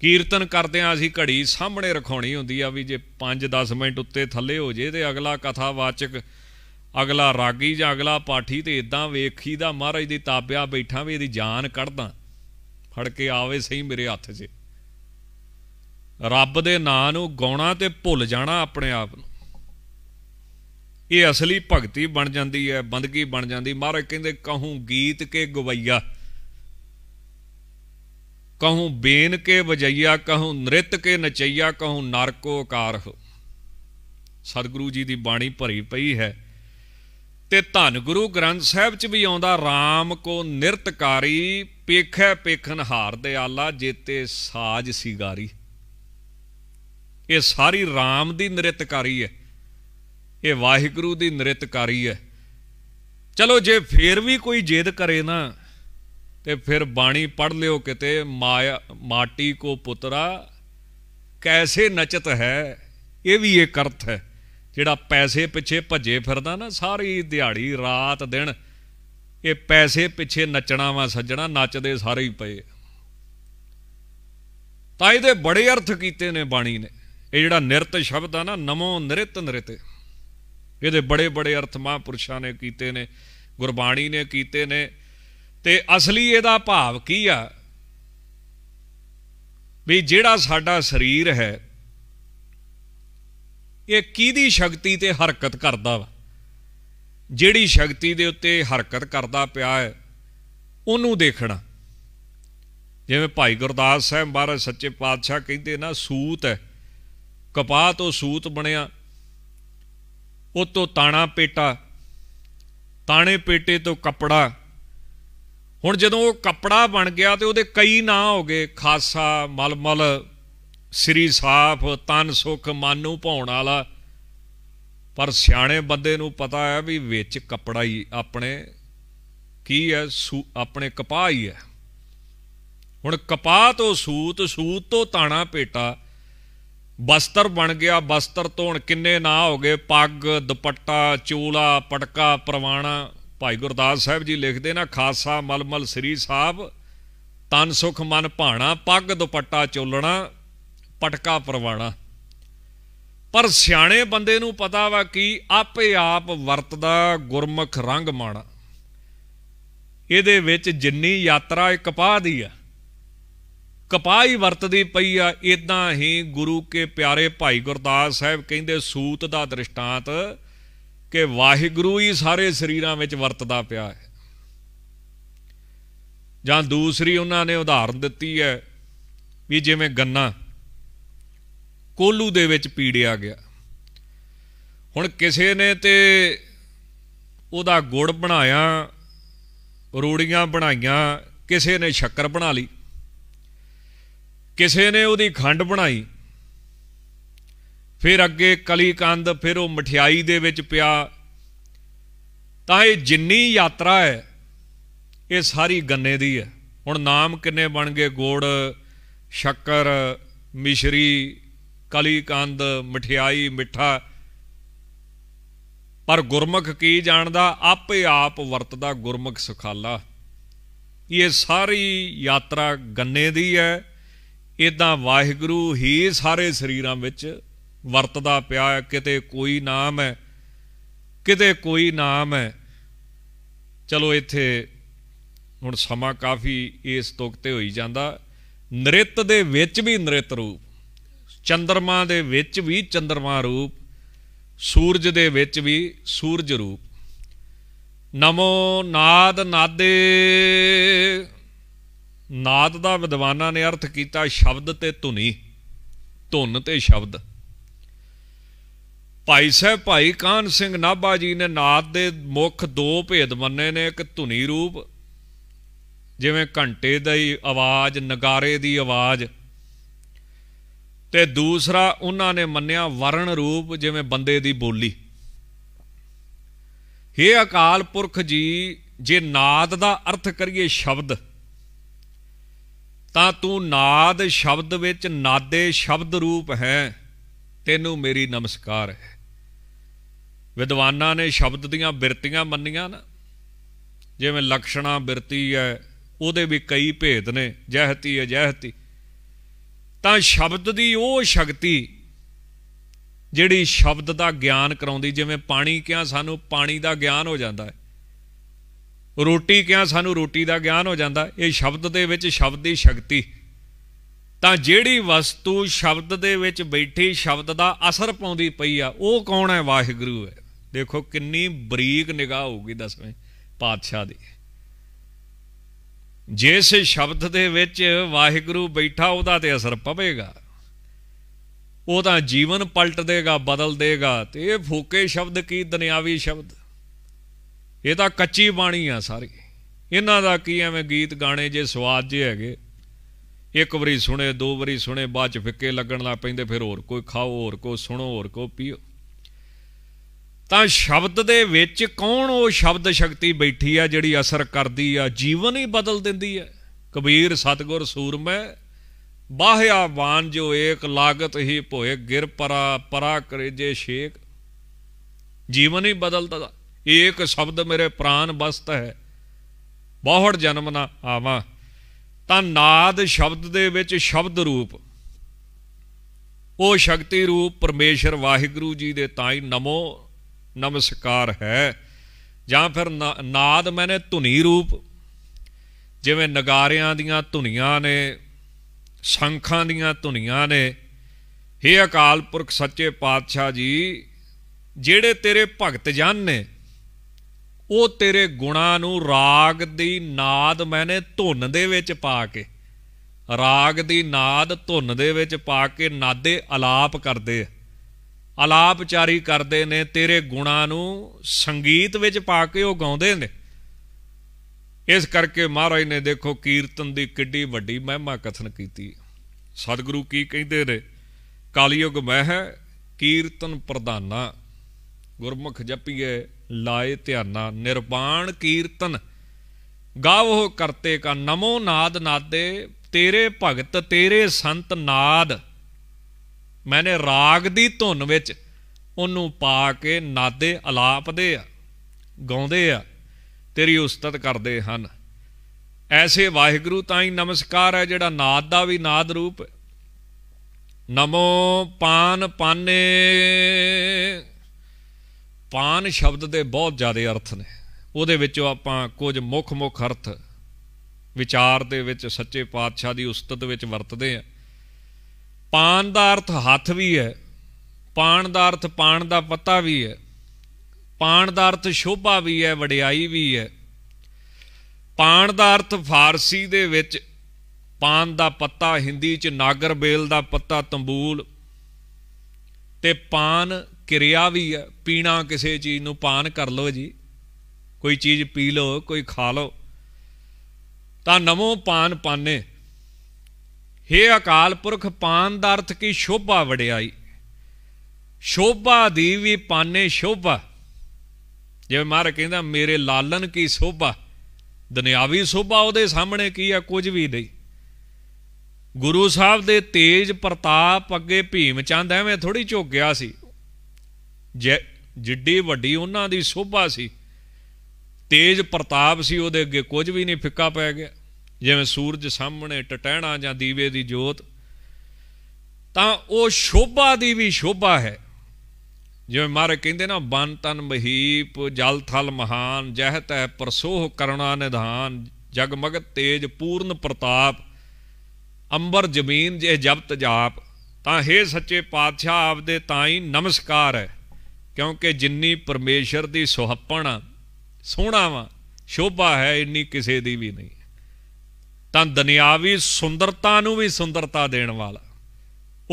ਕੀਰਤਨ ਕਰਦੇ ਆ ਅਸੀਂ ਘੜੀ ਸਾਹਮਣੇ ਰਖਾਉਣੀ ਹੁੰਦੀ ਆ ਵੀ ਜੇ 5-10 ਮਿੰਟ ਉੱਤੇ ਥੱਲੇ ਹੋ ਜੇ ਤੇ ਅਗਲਾ ਕਥਾਵਾਚਕ ਅਗਲਾ ਰਾਗੀ ਜਾਂ ਅਗਲਾ ਪਾਠੀ ਤੇ ਇਦਾਂ ਵੇਖੀ ਦਾ ਮਹਾਰਾਜ ਦੀ ਤਾਬਿਆ ਬੈਠਾ ਵੀ ਇਹਦੀ ਜਾਨ ਕੱਢਦਾ ਫੜ ਕੇ ਆਵੇ ਸਹੀ ਮੇਰੇ ਹੱਥ 'ਚ ਰੱਬ ਦੇ ਨਾਂ ਨੂੰ ਗਾਉਣਾ ਤੇ ਭੁੱਲ ਜਾਣਾ ਆਪਣੇ ਆਪ ਨੂੰ ਇਹ ਅਸਲੀ ਭਗਤੀ ਬਣ ਜਾਂਦੀ ਹੈ ਬੰਦਗੀ ਬਣ ਜਾਂਦੀ ਮਹਾਰਾਜ ਕਹਿੰਦੇ ਕਹੂੰ ਗੀਤ ਕੇ ਗਵਈਆ ਕਹੂੰ ਬੇਨ ਕੇ ਵਜਈਆ ਕਹੂੰ ਨ੍ਰਿਤ ਕੇ ਨਚਈਆ ਕਹੂੰ ਨਰਕੋ ਕਾਰ ਹੋ ਸਤਿਗੁਰੂ ਜੀ ਦੀ ਬਾਣੀ ਭਰੀ ਪਈ ਹੈ ਤੇ ਧੰਨ ਗੁਰੂ ਗ੍ਰੰਥ ਸਾਹਿਬ 'ਚ ਵੀ ਆਉਂਦਾ RAM ਕੋ ਨਿਰਤਕਾਰੀ ਪੇਖੈ ਪੇਖਨ ਹਾਰ ਦੇ ਆਲਾ ਜੇਤੇ ਸਾਜ ਸਿਗਾਰੀ ਇਹ ਸਾਰੀ RAM ਦੀ ਨਿਰਤਕਾਰੀ ਹੈ ਇਹ ਵਾਹਿਗੁਰੂ ਦੀ ਨ੍ਰਿਤਕਾਰੀ ਹੈ ਚਲੋ ਜੇ ਫੇਰ ਵੀ ਕੋਈ ਜੇਦ ਕਰੇ ਨਾ ਤੇ ਫਿਰ ਬਾਣੀ ਪੜ ਲਿਓ ਕਿਤੇ ਮਾਇਆ ਮਾਟੀ ਕੋ ਪੁੱਤਰਾ ਕੈਸੇ ਨਚਤ ਹੈ ਇਹ ਵੀ ਇੱਕ ਅਰਥ ਹੈ ਜਿਹੜਾ ਪੈਸੇ ਪਿੱਛੇ ਭੱਜੇ ਫਿਰਦਾ ਨਾ ਸਾਰੀ ਦਿਹਾੜੀ ਰਾਤ ਦਿਨ ਇਹ ਪੈਸੇ ਪਿੱਛੇ ਨੱਚਣਾ ਵਾ ਸੱਜਣਾ ਨੱਚਦੇ ਸਾਰੇ ਹੀ ਪਏ ਤਾਂ ਇਹਦੇ ਬੜੇ ਅਰਥ ਕੀਤੇ ਨੇ ਬਾਣੀ ਨੇ ਇਹ ਜਿਹੜਾ ਨਿਰਤ ਸ਼ਬਦ ਆ ਨਾ ਨਮੋ ਨਿਰਤ ਨਿਰਤੇ ਇਹਦੇ ਬੜੇ ਬੜੇ ਅਰਥ ਮਹਾਂਪੁਰਸ਼ਾਂ ਨੇ ਕੀਤੇ ਨੇ ਗੁਰਬਾਣੀ ਨੇ ਕੀਤੇ ਨੇ ਤੇ ਅਸਲੀ ਇਹਦਾ ਭਾਵ ਕੀ ਆ ਵੀ ਜਿਹੜਾ ਸਾਡਾ ਸਰੀਰ ਹੈ ਇਹ ਕਿਹਦੀ ਸ਼ਕਤੀ ਤੇ ਹਰਕਤ ਕਰਦਾ ਵਾ ਜਿਹੜੀ ਸ਼ਕਤੀ ਦੇ ਉੱਤੇ ਹਰਕਤ ਕਰਦਾ ਪਿਆ ਹੈ ਉਹਨੂੰ ਦੇਖਣਾ ਜਿਵੇਂ ਭਾਈ ਗੁਰਦਾਸ ਸਾਹਿਬ ਮਹਾਰਾਜ ਸੱਚੇ ਪਾਤਸ਼ਾਹ ਕਹਿੰਦੇ ਨਾ ਸੂਤ ਹੈ ਕਪਾਹ ਤੋਂ ਸੂਤ ਬਣਿਆ ਉਹ ਤੋਂ ਤਾਣਾ ਪੇਟਾ ਤਾਣੇ ਪੇਟੇ ਤੋਂ ਕਪੜਾ ਹੁਣ ਜਦੋਂ ਉਹ ਕਪੜਾ ਬਣ ਗਿਆ ਤੇ ਉਹਦੇ ਕਈ ਨਾਂ ਹੋ ਗਏ ਖਾਸਾ ਮਲਮਲ ਸ੍ਰੀ ਸਾਫ ਤਨ ਸੁਖ ਮਨ ਨੂੰ ਭਾਉਣ ਵਾਲਾ ਪਰ ਸਿਆਣੇ ਬੰਦੇ ਨੂੰ ਪਤਾ ਹੈ ਵੀ ਵਿੱਚ ਕਪੜਾ ਹੀ ਆਪਣੇ ਕੀ ਹੈ ਆਪਣੇ ਕਪਾਹ ਹੀ ਹੈ ਹੁਣ ਕਪਾਹ ਤੋਂ ਸੂਤ ਸੂਤ ਤੋਂ ਤਾਣਾ ਪੇਟਾ ਬਸਤਰ ਬਣ ਗਿਆ ਬਸਤਰ ਧੋਣ ਕਿੰਨੇ ਨਾ ਹੋ ਗਏ ਪੱਗ ਦੁਪੱਟਾ ਚੋਲਾ ਪਟਕਾ ਪਰਵਾਣਾ ਭਾਈ ਗੁਰਦਾਸ ਸਾਹਿਬ ਜੀ ਲਿਖਦੇ ਨਾ ਖਾਸਾ ਮਲਮਲ ਸ੍ਰੀ ਸਾਹਿਬ ਤਨ ਸੁਖ ਮਨ ਭਾਣਾ ਪੱਗ ਦੁਪੱਟਾ ਚੋਲਣਾ ਪਟਕਾ ਪਰਵਾਣਾ ਪਰ ਸਿਆਣੇ ਬੰਦੇ ਨੂੰ ਪਤਾ ਵਾ ਕਿ ਆਪੇ ਆਪ ਵਰਤਦਾ ਗੁਰਮੁਖ ਰੰਗ ਮਾਣਾ ਇਹਦੇ ਵਿੱਚ ਜਿੰਨੀ ਯਾਤਰਾ ਇੱਕ ਪਾਹ ਦੀ ਆ ਕਪਾਈ ਵਰਤਦੀ ਪਈ ਆ ਇਦਾਂ ਹੀ ਗੁਰੂ ਕੇ ਪਿਆਰੇ ਭਾਈ ਗੁਰਦਾਸ ਸਾਹਿਬ ਕਹਿੰਦੇ ਸੂਤ ਦਾ ਦ੍ਰਿਸ਼ਟਾਂਤ ਕਿ ਵਾਹਿਗੁਰੂ ਹੀ ਸਾਰੇ ਸਰੀਰਾਂ ਵਿੱਚ ਵਰਤਦਾ ਪਿਆ ਹੈ ਜਾਂ ਦੂਸਰੀ ਉਹਨਾਂ ਨੇ ਉਦਾਹਰਨ ਦਿੱਤੀ ਹੈ ਵੀ ਜਿਵੇਂ ਗੰਨਾ ਕੋਲੂ ਦੇ ਵਿੱਚ ਪੀੜਿਆ ਗਿਆ ਹੁਣ ਕਿਸੇ ਨੇ ਤੇ ਉਹਦਾ ਗੁੜ ਬਣਾਇਆ ਰੋੜੀਆਂ ਬਣਾਈਆਂ ਕਿਸੇ ਨੇ ਸ਼ੱਕਰ ਬਣਾ ਲਈ ਕਿਸੇ ਨੇ ਉਹਦੀ ਖੰਡ ਬਣਾਈ ਫਿਰ ਅੱਗੇ ਕਲੀਕੰਦ ਫਿਰ ਉਹ ਮਠਿਆਈ ਦੇ ਵਿੱਚ ਪਿਆ ਤਾਂ ਇਹ ਜਿੰਨੀ ਯਾਤਰਾ ਹੈ ਇਹ ਸਾਰੀ ਗੰਨੇ ਦੀ ਹੈ ਹੁਣ ਨਾਮ ਕਿੰਨੇ ਬਣ ਗਏ ਗੋੜ ਸ਼ੱਕਰ ਮਿਸ਼ਰੀ ਕਲੀਕੰਦ ਮਠਿਆਈ ਮਿੱਠਾ ਪਰ ਗੁਰਮੁਖ ਕੀ ਜਾਣਦਾ ਆਪੇ ਆਪ ਵਰਤਦਾ ਗੁਰਮੁਖ ਸੁਖਾਲਾ ਇਹ ਸਾਰੀ ਯਾਤਰਾ ਗੰਨੇ ਦੀ ਹੈ ਇਦਾਂ ਵਾਹਿਗੁਰੂ ਹੀ ਸਾਰੇ ਸਰੀਰਾਂ ਵਿੱਚ ਵਰਤਦਾ ਪਿਆ ਹੈ ਕਿਤੇ ਕੋਈ ਨਾਮ ਹੈ ਕਿਤੇ ਕੋਈ ਨਾਮ ਹੈ ਚਲੋ ਇੱਥੇ ਹੁਣ ਸਮਾਂ ਕਾਫੀ ਇਸ ਤੁਕ ਤੇ ਹੋਈ ਜਾਂਦਾ ਨ੍ਰਿਤ ਦੇ ਵਿੱਚ ਵੀ ਨ੍ਰਿਤ ਰੂਪ ਚੰਦਰਮਾ ਦੇ ਵਿੱਚ ਵੀ ਚੰਦਰਮਾ ਰੂਪ ਸੂਰਜ ਦੇ ਵਿੱਚ ਵੀ ਸੂਰਜ ਰੂਪ ਨਮੋ ਨਾਦ ਨਾਦੇ ਨਾਦ ਦਾ ਵਿਦਵਾਨਾਂ ਨੇ ਅਰਥ ਕੀਤਾ ਸ਼ਬਦ ਤੇ ਧੁਨੀ ਧੁਨ ਤੇ ਸ਼ਬਦ ਭਾਈ ਸਾਹਿਬ ਭਾਈ ਕਾਨ ਸਿੰਘ ਨਾਭਾ ਜੀ ਨੇ ਨਾਦ ਦੇ ਮੁੱਖ ਦੋ ਭੇਦ ਮੰਨੇ ਨੇ ਇੱਕ ਧੁਨੀ ਰੂਪ ਜਿਵੇਂ ਘੰਟੇ ਦੀ ਆਵਾਜ਼ ਨਗਾਰੇ ਦੀ ਆਵਾਜ਼ ਤੇ ਦੂਸਰਾ ਉਹਨਾਂ ਨੇ ਮੰਨਿਆ ਵਰਣ ਰੂਪ ਜਿਵੇਂ ਬੰਦੇ ਦੀ ਬੋਲੀ ਏ ਅਕਾਲ ਪੁਰਖ ਜੀ ਜੇ ਨਾਦ ਦਾ ਅਰਥ ਕਰੀਏ ਸ਼ਬਦ ਤਾਂ ਤੂੰ ਨਾਦ ਸ਼ਬਦ ਵਿੱਚ ਨਾਦੇ ਸ਼ਬਦ ਰੂਪ ਹੈ ਤੈਨੂੰ ਮੇਰੀ ਨਮਸਕਾਰ ਹੈ ਵਿਦਵਾਨਾਂ ਨੇ ਸ਼ਬਦ ਦੀਆਂ ਬਿਰਤੀਆਂ ਮੰਨੀਆਂ ਨਾ ਜਿਵੇਂ ਲਕਸ਼ਣਾ ਬਿਰਤੀ ਹੈ ਉਹਦੇ ਵੀ ਕਈ ਭੇਦ ਨੇ ਜਹਤੀ ਅਜਹਤੀ ਤਾਂ ਸ਼ਬਦ ਦੀ ਉਹ ਸ਼ਕਤੀ ਜਿਹੜੀ ਸ਼ਬਦ ਦਾ ਗਿਆਨ ਕਰਾਉਂਦੀ ਜਿਵੇਂ ਪਾਣੀ ਕਿਹਾ ਸਾਨੂੰ ਪਾਣੀ ਦਾ ਗਿਆਨ ਹੋ ਜਾਂਦਾ ਹੈ ਰੋਟੀ ਕਿਹਾ ਸਾਨੂੰ ਰੋਟੀ ਦਾ ਗਿਆਨ ਹੋ ਜਾਂਦਾ ਇਹ ਸ਼ਬਦ ਦੇ ਵਿੱਚ ਸ਼ਬਦ ਦੀ ਸ਼ਕਤੀ ਤਾਂ ਜਿਹੜੀ ਵਸਤੂ ਸ਼ਬਦ ਦੇ ਵਿੱਚ ਬੈਠੀ ਸ਼ਬਦ ਦਾ ਅਸਰ ਪਾਉਂਦੀ ਪਈ ਆ ਉਹ ਕੌਣ ਹੈ ਵਾਹਿਗੁਰੂ ਹੈ ਦੇਖੋ ਕਿੰਨੀ ਬਰੀਕ ਨਿਗਾਹ ਹੋਊਗੀ ਦਸਵੇਂ ਪਾਤਸ਼ਾਹ ਦੀ ਜਿਸ ਸ਼ਬਦ ਦੇ ਵਿੱਚ ਵਾਹਿਗੁਰੂ ਬੈਠਾ ਉਹਦਾ ਤੇ ਅਸਰ ਪਵੇਗਾ ਉਹ ਤਾਂ ਜੀਵਨ ਪਲਟ ਦੇਗਾ ਬਦਲ ਦੇਗਾ ਤੇ ਇਹ ਫੋਕੇ ਸ਼ਬਦ ਕੀ ਦੁਨਿਆਵੀ ਸ਼ਬਦ ਇਹ ਤਾਂ ਕੱਚੀ ਬਾਣੀ ਆ ਸਾਰੀ ਇਹਨਾਂ ਦਾ ਕੀ ਐਵੇਂ ਗੀਤ ਗਾਣੇ ਜੇ ਸਵਾਦ ਜੇ ਹੈਗੇ ਇੱਕ ਵਾਰੀ ਸੁਣੇ ਦੋ ਵਾਰੀ ਸੁਣੇ ਬਾਅਦ ਚ ਫਿੱਕੇ ਲੱਗਣ ਲੱਗ ਪੈਂਦੇ ਫਿਰ ਹੋਰ ਕੋਈ ਖਾਓ ਹੋਰ ਕੋ ਸੁਣੋ ਹੋਰ ਕੋ ਪੀਓ ਤਾਂ ਸ਼ਬਦ ਦੇ ਵਿੱਚ ਕੌਣ ਉਹ ਸ਼ਬਦ ਸ਼ਕਤੀ ਬੈਠੀ ਆ ਜਿਹੜੀ ਅਸਰ ਕਰਦੀ ਆ ਜੀਵਨ ਹੀ ਬਦਲ ਦਿੰਦੀ ਆ ਕਬੀਰ ਸਤਗੁਰ ਸੂਰਮੈ ਬਾਹਿਆ ਬਾਣ ਜੋ ਏਕ ਲਾਗਤ ਹੀ ਭੋਏ ਗਿਰ ਪਰਾ ਪਰਾ ਕਰੇ ਜੇ ਸ਼ੇਕ ਜੀਵਨ ਹੀ ਬਦਲਦਾ ਏਕ ਸ਼ਬਦ ਮੇਰੇ ਪ੍ਰਾਨ ਬਸਤ ਹੈ ਬਹੁਤ ਜਨਮ ਨਾ ਆਵਾਂ ਤਾਂ ਨਾਦ ਸ਼ਬਦ ਦੇ ਵਿੱਚ ਸ਼ਬਦ ਰੂਪ ਉਹ ਸ਼ਕਤੀ ਰੂਪ ਪਰਮੇਸ਼ਰ ਵਾਹਿਗੁਰੂ ਜੀ ਦੇ ਤਾਂ ਹੀ ਨਮੋ ਨਮਸਕਾਰ ਹੈ ਜਾਂ ਫਿਰ ਨਾਦ ਮੈਨੇ ਧੁਨੀ ਰੂਪ ਜਿਵੇਂ ਨਗਾਰਿਆਂ ਦੀਆਂ ਧੁਨੀਆਂ ਨੇ ਸੰਖਾਂ ਦੀਆਂ ਧੁਨੀਆਂ ਨੇ ਏ ਅਕਾਲ ਪੁਰਖ ਸੱਚੇ ਪਾਤਸ਼ਾਹ ਜੀ ਜਿਹੜੇ ਤੇਰੇ ਭਗਤ ਜਨ ਨੇ ਉਹ ਤੇਰੇ ਗੁਣਾ ਨੂੰ ਰਾਗ ਦੀ ਨਾਦ ਮੈਨੇ ਧੁਨ ਦੇ ਵਿੱਚ ਪਾ ਕੇ ਰਾਗ ਦੀ ਨਾਦ ਧੁਨ ਦੇ ਵਿੱਚ ਪਾ ਕੇ ਨਾਦੇ ਆਲਾਪ ਕਰਦੇ ਆਲਾਪਚਾਰੀ ਕਰਦੇ ਨੇ ਤੇਰੇ ਗੁਣਾ ਨੂੰ ਸੰਗੀਤ ਵਿੱਚ ਪਾ ਕੇ ਉਹ ਗਾਉਂਦੇ ਨੇ ਇਸ ਕਰਕੇ ਮਹਾਰਾਜ ਨੇ ਦੇਖੋ ਕੀਰਤਨ ਦੀ ਕਿੱਡੀ ਵੱਡੀ ਮਹਿਮਾ ਕਥਨ ਕੀਤੀ ਸਤਿਗੁਰੂ ਕੀ ਕਹਿੰਦੇ ਨੇ ਕਾਲਯੁਗ ਮਹਿ ਕੀਰਤਨ ਪ੍ਰਧਾਨਾ ਗੁਰਮੁਖ ਜਪੀਏ ਲਾਏ ਧਿਆਨਾ ਨਿਰਵਾਣ ਕੀਰਤਨ ਗਾਵੋ ਕਰਤੇ ਕਾ ਨਮੋ ਨਾਦ ਨਾਦੇ ਤੇਰੇ ਭਗਤ ਤੇਰੇ ਸੰਤ ਨਾਦ ਮੈਨੇ ਰਾਗ ਦੀ ਧੁਨ ਵਿੱਚ ਉਹਨੂੰ ਪਾ ਕੇ ਨਾਦੇ ਅਲਾਪਦੇ ਆ ਗਾਉਂਦੇ ਆ ਤੇਰੀ ਉਸਤਤ ਕਰਦੇ ਹਨ ਐਸੇ ਵਾਹਿਗੁਰੂ ਤਾਂ ਹੀ ਨਮਸਕਾਰ ਹੈ ਜਿਹੜਾ ਨਾਦ ਦਾ ਵੀ ਨਾਦ ਰੂਪ ਨਮੋ ਪਾਨ ਪਾਨੇ ਪਾਨ ਸ਼ਬਦ ਦੇ ਬਹੁਤ ਜ਼ਿਆਦਾ ਅਰਥ ਨੇ ਉਹਦੇ ਵਿੱਚੋਂ ਆਪਾਂ ਕੁਝ ਮੁੱਖ-ਮੁੱਖ ਅਰਥ ਵਿਚਾਰ ਦੇ ਵਿੱਚ ਸੱਚੇ ਪਾਤਸ਼ਾਹ ਦੀ ਉਸਤਤ ਵਿੱਚ ਵਰਤਦੇ ਆ ਪਾਨ ਦਾ ਅਰਥ ਹੱਥ ਵੀ ਹੈ ਪਾਨ ਦਾ ਅਰਥ ਪਾਣ ਦਾ ਪੱਤਾ ਵੀ ਹੈ ਪਾਨ ਦਾ ਅਰਥ ਸ਼ੋਭਾ ਵੀ ਹੈ ਵਡਿਆਈ ਵੀ ਹੈ ਪਾਨ ਦਾ ਅਰਥ ਫਾਰਸੀ ਦੇ ਵਿੱਚ ਪਾਨ ਦਾ ਪੱਤਾ ਹਿੰਦੀ ਚ ਨਾਗਰ ਬੇਲ ਦਾ ਪੱਤਾ ਤੰਬੂਲ ਤੇ ਪਾਨ ਕਿਰਿਆ ਵੀ ਹੈ ਪੀਣਾ ਕਿਸੇ ਚੀਜ਼ ਨੂੰ ਪਾਨ ਕਰ ਲਓ ਜੀ ਕੋਈ ਚੀਜ਼ ਪੀ ਲਓ ਕੋਈ ਖਾ ਲਓ ਤਾਂ ਨਮੋ ਪਾਨ ਪਾਨੇ ਹੇ ਅਕਾਲ ਪੁਰਖ ਪਾਨ ਦਾ ਅਰਥ ਕੀ ਸ਼ੋਭਾ ਵੜਿਆਈ ਸ਼ੋਭਾ ਦੀ ਵੀ ਪਾਨੇ ਸ਼ੋਭਾ ਜਿਵੇਂ ਮਹਾਰਾਜ ਕਹਿੰਦਾ ਮੇਰੇ ਲਾਲਨ ਕੀ ਸ਼ੋਭਾ ਦੁਨਿਆਵੀ ਸ਼ੋਭਾ ਉਹਦੇ ਸਾਹਮਣੇ ਕੀ ਆ ਕੁਝ ਵੀ ਨਹੀਂ ਗੁਰੂ ਸਾਹਿਬ ਦੇ ਤੇਜ ਪ੍ਰਤਾਪ ਅੱਗੇ ਭੀਮ ਚੰਦ ਐਵੇਂ ਥੋੜੀ ਝੁਕ ਗਿਆ ਸੀ ਜਿੱਡੀ ਵੱਡੀ ਉਹਨਾਂ ਦੀ ਸ਼ੋਭਾ ਸੀ ਤੇਜ ਪ੍ਰਤਾਪ ਸੀ ਉਹਦੇ ਅੱਗੇ ਕੁਝ ਵੀ ਨਹੀਂ ਫਿੱਕਾ ਪੈ ਗਿਆ ਜਿਵੇਂ ਸੂਰਜ ਸਾਹਮਣੇ ਟਟਹਿਣਾ ਜਾਂ ਦੀਵੇ ਦੀ ਜੋਤ ਤਾਂ ਉਹ ਸ਼ੋਭਾ ਦੀ ਵੀ ਸ਼ੋਭਾ ਹੈ ਜਿਵੇਂ ਮਾਰੇ ਕਹਿੰਦੇ ਨਾ ਬਨ ਤਨ ਮਹੀਪ ਜਲ ਥਲ ਮਹਾਨ ਜਹਤ ਹੈ ਪਰਸੋਹ ਕਰਣਾ ਨਿਧਾਨ ਜਗਮਗ ਤੇਜ ਪੂਰਨ ਪ੍ਰਤਾਪ ਅੰਬਰ ਜ਼ਮੀਨ ਜੇ ਜਪਤ ਜਾਪ ਤਾਂ ਹੇ ਸੱਚੇ ਪਾਤਸ਼ਾਹ ਆਪਦੇ ਤਾਂ ਹੀ ਨਮਸਕਾਰ ਹੈ ਕਿਉਂਕਿ ਜਿੰਨੀ ਪਰਮੇਸ਼ਰ ਦੀ ਸੁਹੱਪਣ ਸੋਹਣਾ ਵਾ ਸ਼ੋਭਾ ਹੈ ਇੰਨੀ ਕਿਸੇ ਦੀ ਵੀ ਨਹੀਂ ਤਾਂ ਦੁਨਿਆਵੀ ਸੁੰਦਰਤਾ ਨੂੰ ਵੀ ਸੁੰਦਰਤਾ ਦੇਣ ਵਾਲਾ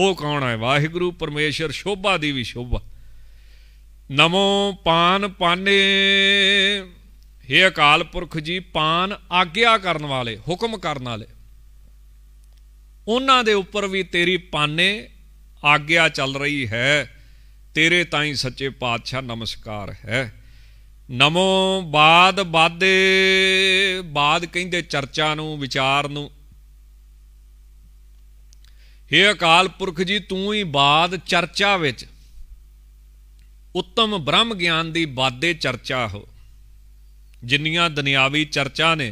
ਉਹ ਕੌਣ ਹੈ ਵਾਹਿਗੁਰੂ ਪਰਮੇਸ਼ਰ ਸ਼ੋਭਾ ਦੀ ਵੀ ਸ਼ੋਭਾ ਨਮੋ ਪਾਨ ਪਾਨੇ हे ਅਕਾਲ ਪੁਰਖ ਜੀ ਪਾਨ ਆਗਿਆ ਕਰਨ ਵਾਲੇ ਹੁਕਮ ਕਰਨ ਵਾਲੇ ਉਹਨਾਂ ਦੇ ਉੱਪਰ ਵੀ ਤੇਰੀ ਪਾਨੇ ਆਗਿਆ ਚੱਲ ਰਹੀ ਹੈ ਤੇਰੇ ਤਾਈ ਸੱਚੇ ਪਾਤਸ਼ਾਹ ਨਮਸਕਾਰ ਹੈ ਨਮੋ ਬਾਦ ਬਾਦੇ ਬਾਦ ਕਹਿੰਦੇ ਚਰਚਾ ਨੂੰ ਵਿਚਾਰ ਨੂੰ हे ਅਕਾਲ ਪੁਰਖ ਜੀ ਤੂੰ ਹੀ ਬਾਦ ਚਰਚਾ ਵਿੱਚ ਉੱਤਮ ਬ੍ਰਹਮ ਗਿਆਨ ਦੀ ਬਾਦੇ ਚਰਚਾ ਹੋ ਜਿੰਨੀਆਂ ਦੁਨਿਆਵੀ ਚਰਚਾ ਨੇ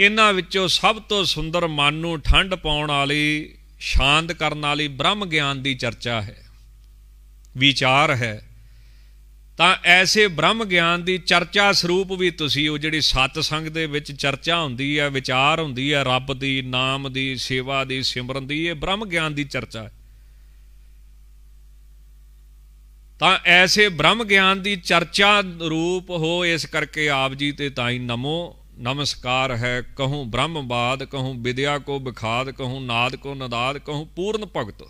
ਇਹਨਾਂ ਵਿੱਚੋਂ ਸਭ ਤੋਂ ਸੁੰਦਰ ਮਨ ਨੂੰ ਠੰਡ ਪਾਉਣ ਵਾਲੀ ਸ਼ਾਂਤ ਕਰਨ ਵਾਲੀ ਬ੍ਰਹਮ ਗਿਆਨ ਦੀ ਚਰਚਾ ਹੈ ਵਿਚਾਰ ਹੈ ਤਾਂ ਐਸੇ ਬ੍ਰਹਮ ਗਿਆਨ ਦੀ ਚਰਚਾ ਸਰੂਪ ਵੀ ਤੁਸੀਂ ਉਹ ਜਿਹੜੀ ਸਤ ਸੰਗ ਦੇ ਵਿੱਚ ਚਰਚਾ ਹੁੰਦੀ ਹੈ ਵਿਚਾਰ ਹੁੰਦੀ ਹੈ ਰੱਬ ਦੀ ਨਾਮ ਦੀ ਸੇਵਾ ਦੀ ਸਿਮਰਨ ਦੀ ਇਹ ਬ੍ਰਹਮ ਗਿਆਨ ਦੀ ਚਰਚਾ ਹੈ ਤਾਂ ਐਸੇ ਬ੍ਰਹਮ ਗਿਆਨ ਦੀ ਚਰਚਾ ਰੂਪ ਹੋ ਇਸ ਕਰਕੇ ਆਪ ਜੀ ਤੇ ਤਾਈ ਨਮੋ ਨਮਸਕਾਰ ਹੈ ਕਹੂੰ ਬ੍ਰਹਮਵਾਦ ਕਹੂੰ ਵਿਦਿਆ ਕੋ ਬਖਾਦ ਕਹੂੰ ਨਾਦ ਕੋ ਨਦਾਦ ਕਹੂੰ ਪੂਰਨ ਭਗਤ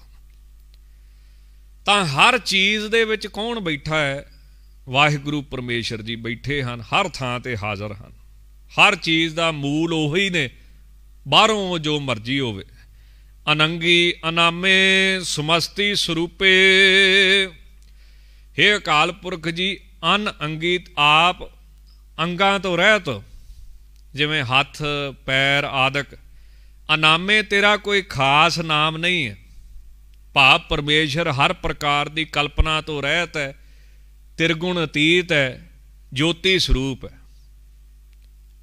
ਤਾਂ ਹਰ ਚੀਜ਼ ਦੇ ਵਿੱਚ ਕੌਣ ਬੈਠਾ ਹੈ ਵਾਹਿਗੁਰੂ ਪਰਮੇਸ਼ਰ ਜੀ ਬੈਠੇ ਹਨ ਹਰ ਥਾਂ ਤੇ ਹਾਜ਼ਰ ਹਨ ਹਰ ਚੀਜ਼ ਦਾ ਮੂਲ ਉਹੀ ਨੇ ਬਾਹਰੋਂ ਜੋ ਮਰਜ਼ੀ ਹੋਵੇ ਅਨੰਗੀ ਅਨਾਮੇ ਸਮਸਤੀ ਸਰੂਪੇ ਹੇ ਅਕਾਲ ਪੁਰਖ ਜੀ ਅਨ ਅੰਗੀਤ ਆਪ ਅੰਗਾਂ ਤੋਂ ਰਹਿਤ ਜਿਵੇਂ ਹੱਥ ਪੈਰ ਆਦਿਕ ਅਨਾਮੇ ਤੇਰਾ ਕੋਈ ਖਾਸ ਨਾਮ ਨਹੀਂ ਹੈ ਭਾਵ ਪਰਮੇਸ਼ਰ ਹਰ ਪ੍ਰਕਾਰ ਦੀ ਕਲਪਨਾ ਤੋਂ ਰਹਿਤ ਹੈ ਤਿਰਗੁਣ ਅਤੀਤ ਹੈ ਜੋਤੀ ਸਰੂਪ ਹੈ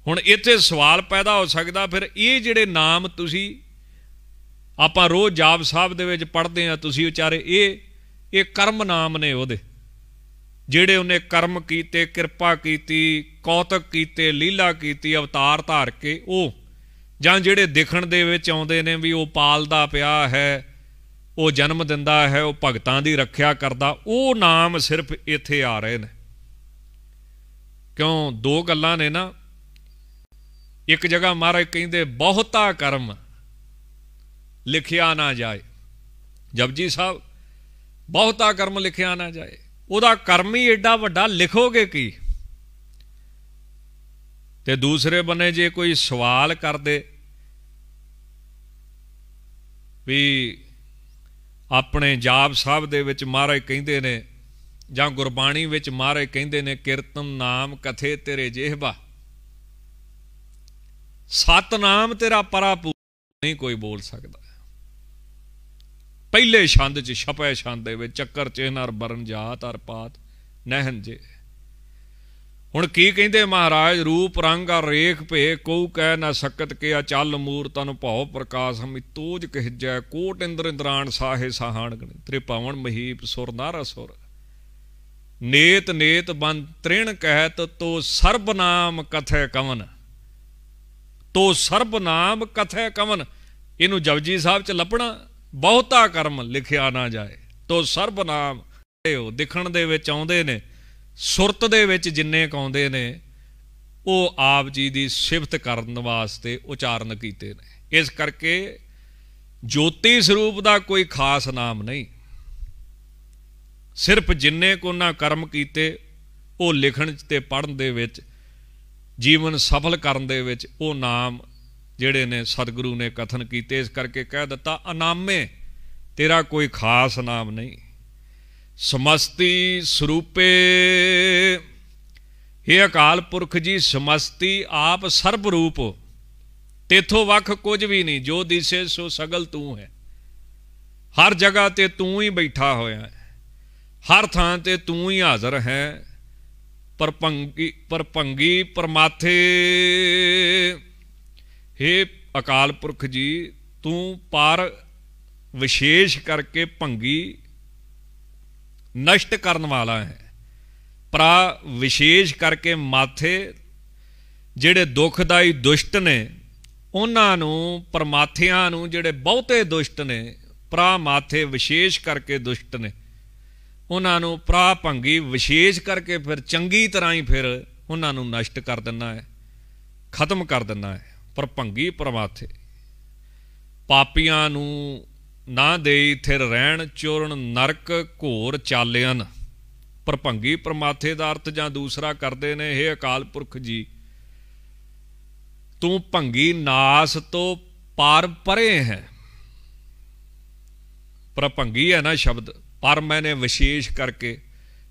ਹੁਣ ਇੱਥੇ ਸਵਾਲ ਪੈਦਾ ਹੋ ਸਕਦਾ ਫਿਰ ਇਹ ਜਿਹੜੇ ਨਾਮ ਤੁਸੀਂ ਆਪਾਂ ਰੋਜ਼ ਜਾਪ ਸਾਹਿਬ ਦੇ ਵਿੱਚ ਪੜ੍ਹਦੇ ਆ ਤੁਸੀਂ ਉਚਾਰੇ ਇਹ ਇਹ ਕਰਮ ਨਾਮ ਨੇ ਉਹਦੇ ਜਿਹੜੇ ਉਹਨੇ ਕਰਮ ਕੀਤੇ ਕਿਰਪਾ ਕੀਤੀ ਕੌਤਕ ਕੀਤੇ ਲੀਲਾ ਕੀਤੀ ਅਵਤਾਰ ਧਾਰ ਕੇ ਉਹ ਜਾਂ ਜਿਹੜੇ ਦੇਖਣ ਦੇ ਵਿੱਚ ਆਉਂਦੇ ਨੇ ਵੀ ਉਹ ਪਾਲਦਾ ਪਿਆ ਹੈ ਉਹ ਜਨਮ ਦਿੰਦਾ ਹੈ ਉਹ ਭਗਤਾਂ ਦੀ ਰੱਖਿਆ ਕਰਦਾ ਉਹ ਨਾਮ ਸਿਰਫ ਇੱਥੇ ਆ ਰਹੇ ਨੇ ਕਿਉਂ ਦੋ ਗੱਲਾਂ ਨੇ ਨਾ ਇੱਕ ਜਗ੍ਹਾ ਮਹਾਰਾਜ ਕਹਿੰਦੇ ਬਹੁਤਾ ਕਰਮ ਲਿਖਿਆ ਨਾ ਜਾਏ ਜਪਜੀ ਸਾਹਿਬ ਬਹੁਤਾ ਕਰਮ ਲਿਖਿਆ ਨਾ ਜਾਏ ਉਹਦਾ ਕਰਮ ਹੀ ਐਡਾ ਵੱਡਾ ਲਿਖੋਗੇ ਕੀ ਤੇ ਦੂਸਰੇ ਬੰਨੇ ਜੇ ਕੋਈ ਸਵਾਲ ਕਰਦੇ ਵੀ ਆਪਣੇ ਜਾਪ ਸਾਹਿਬ ਦੇ ਵਿੱਚ ਮਹਾਰਾਜ ਕਹਿੰਦੇ ਨੇ ਜਾਂ ਗੁਰਬਾਣੀ ਵਿੱਚ ਮਹਾਰਾਜ ਕਹਿੰਦੇ ਨੇ ਕੀਰਤਨ ਨਾਮ ਕਥੇ ਤੇਰੇ ਜਿਹਬਾ ਸਤਨਾਮ ਤੇਰਾ ਪਰਾਪੂ ਨਹੀਂ ਕੋਈ ਬੋਲ ਸਕਦਾ ਪਹਿਲੇ ਛੰਦ ਚ ਛਪੇ ਛੰਦ ਦੇ ਵਿੱਚ ਚੱਕਰ ਚੇਨਰ ਬਰਨ ਜਾਤ ਅਰ ਪਾਤ ਨਹਿਨ ਜੇ ਹੁਣ ਕੀ ਕਹਿੰਦੇ ਮਹਾਰਾਜ ਰੂਪ ਰੰਗ ਆ ਰੇਖ ਭੇ ਕਉ ਕਹਿ ਨਾ ਸਕਤ ਕੇ ਆ ਮੂਰਤਾਂ ਮੂਰਤਨ ਭਉ ਪ੍ਰਕਾਸ਼ ਹਮਿ ਤੋਜ ਕਹਿਜੈ ਕੋਟ ਇੰਦਰ ਇੰਦਰਾਣ ਸਾਹੇ ਸਾਹਾਣ ਗਣ ਤ੍ਰਿਪਾਵਨ ਪਾਵਨ ਮਹੀਪ ਸੁਰ ਨਾਰਾ ਸੁਰ ਨੇਤ ਨੇਤ ਬੰ ਤ੍ਰਿਣ ਕਹਿਤ ਤੋ ਸਰਬ ਨਾਮ ਕਥੈ ਕਵਨ ਤੋ ਸਰਬ ਨਾਮ ਕਥੈ ਕਵਨ ਇਹਨੂੰ ਜਪਜੀ ਸਾਹਿਬ ਚ ਲੱਪਣਾ ਬਹੁਤਾ ਕਰਮ ਲਿਖਿਆ ਨਾ ਜਾਏ ਤੋ ਸਰਬ ਨਾਮ ਦਿਖਣ ਦੇ ਵਿੱਚ ਆਉਂਦੇ ਨੇ ਸੁਰਤ ਦੇ ਵਿੱਚ ਜਿੰਨੇ ਕਾਉਂਦੇ ਨੇ ਉਹ ਆਪ ਜੀ ਦੀ ਸਿਫਤ ਕਰਨ ਵਾਸਤੇ ਉਚਾਰਨ ਕੀਤੇ ਨੇ ਇਸ ਕਰਕੇ ਜੋਤੀ ਸਰੂਪ ਦਾ ਕੋਈ ਖਾਸ ਨਾਮ ਨਹੀਂ ਸਿਰਫ ਜਿੰਨੇ ਕੋ ਨਾ ਕਰਮ ਕੀਤੇ ਉਹ ਲਿਖਣ ਤੇ ਪੜਨ ਦੇ ਵਿੱਚ ਜੀਵਨ ਸਫਲ ਕਰਨ ਦੇ ਵਿੱਚ ਉਹ ਨਾਮ ਜਿਹੜੇ ਨੇ ਸਤਿਗੁਰੂ ਨੇ ਕਥਨ ਕੀਤੇ ਇਸ ਕਰਕੇ ਕਹਿ ਦਿੱਤਾ ਅਨਾਮੇ ਤੇਰਾ ਕੋਈ ਖਾਸ ਨਾਮ ਨਹੀਂ ਸਮਸਤੀ ਸਰੂਪੇ ਇਹ ਅਕਾਲ ਪੁਰਖ ਜੀ ਸਮਸਤੀ ਆਪ ਸਰਬ ਰੂਪ ਤੇਥੋਂ ਵੱਖ ਕੁਝ ਵੀ ਨਹੀਂ ਜੋ ਦਿਸੇ ਸੋ ਸਗਲ ਤੂੰ ਹੈ ਹਰ ਜਗ੍ਹਾ ਤੇ ਤੂੰ ਹੀ ਬੈਠਾ ਹੋਇਆ ਹੈ ਹਰ ਥਾਂ ਤੇ ਤੂੰ ਹੀ ਹਾਜ਼ਰ ਹੈ ਪਰਪੰਗੀ ਪਰਪੰਗੀ ਪਰਮਾਥੇ हे ਅਕਾਲ ਪੁਰਖ ਜੀ ਤੂੰ ਪਰ ਵਿਸ਼ੇਸ਼ ਕਰਕੇ ਭੰਗੀ ਨਸ਼ਟ ਕਰਨ ਵਾਲਾ ਹੈ ਪ੍ਰਾ ਵਿਸ਼ੇਸ਼ ਕਰਕੇ ਮਾਥੇ ਜਿਹੜੇ ਦੁਖਦਾਈ ਦੁਸ਼ਟ ਨੇ ਉਹਨਾਂ ਨੂੰ ਪਰਮਾਥਿਆਂ ਨੂੰ ਜਿਹੜੇ ਬਹੁਤੇ ਦੁਸ਼ਟ ਨੇ ਪ੍ਰਾ ਮਾਥੇ ਵਿਸ਼ੇਸ਼ ਕਰਕੇ ਦੁਸ਼ਟ ਨੇ ਉਹਨਾਂ ਨੂੰ ਪ੍ਰਾ ਭੰਗੀ ਵਿਸ਼ੇਸ਼ ਕਰਕੇ ਫਿਰ ਚੰਗੀ ਤਰ੍ਹਾਂ ਹੀ ਫਿਰ ਉਹਨਾਂ ਨੂੰ ਨਸ਼ਟ ਕਰ ਦਿੰਦਾ ਹੈ ਖਤਮ ਕਰ ਦਿੰਦਾ ਹੈ ਪਰ ਭੰਗੀ ਪਰਮਾਥੇ ਪਾਪੀਆਂ ਨੂੰ ਨਾ ਦੇਈ ਥਿਰ ਰਹਿਣ ਚੋਰਨ ਨਰਕ ਘੋਰ ਚਾਲਿਆਂ ਪਰਭੰਗੀ ਪਰਮਾਥੇ ਦਾ ਅਰਥ ਜਾਂ ਦੂਸਰਾ ਕਰਦੇ ਨੇ ਇਹ ਅਕਾਲ ਪੁਰਖ ਜੀ ਤੂੰ ਭੰਗੀ ਨਾਸ ਤੋਂ ਪਾਰ ਪਰੇ ਹੈ ਪਰਭੰਗੀ ਹੈ ਨਾ ਸ਼ਬਦ ਪਰ ਮੈਨੇ ਵਿਸ਼ੇਸ਼ ਕਰਕੇ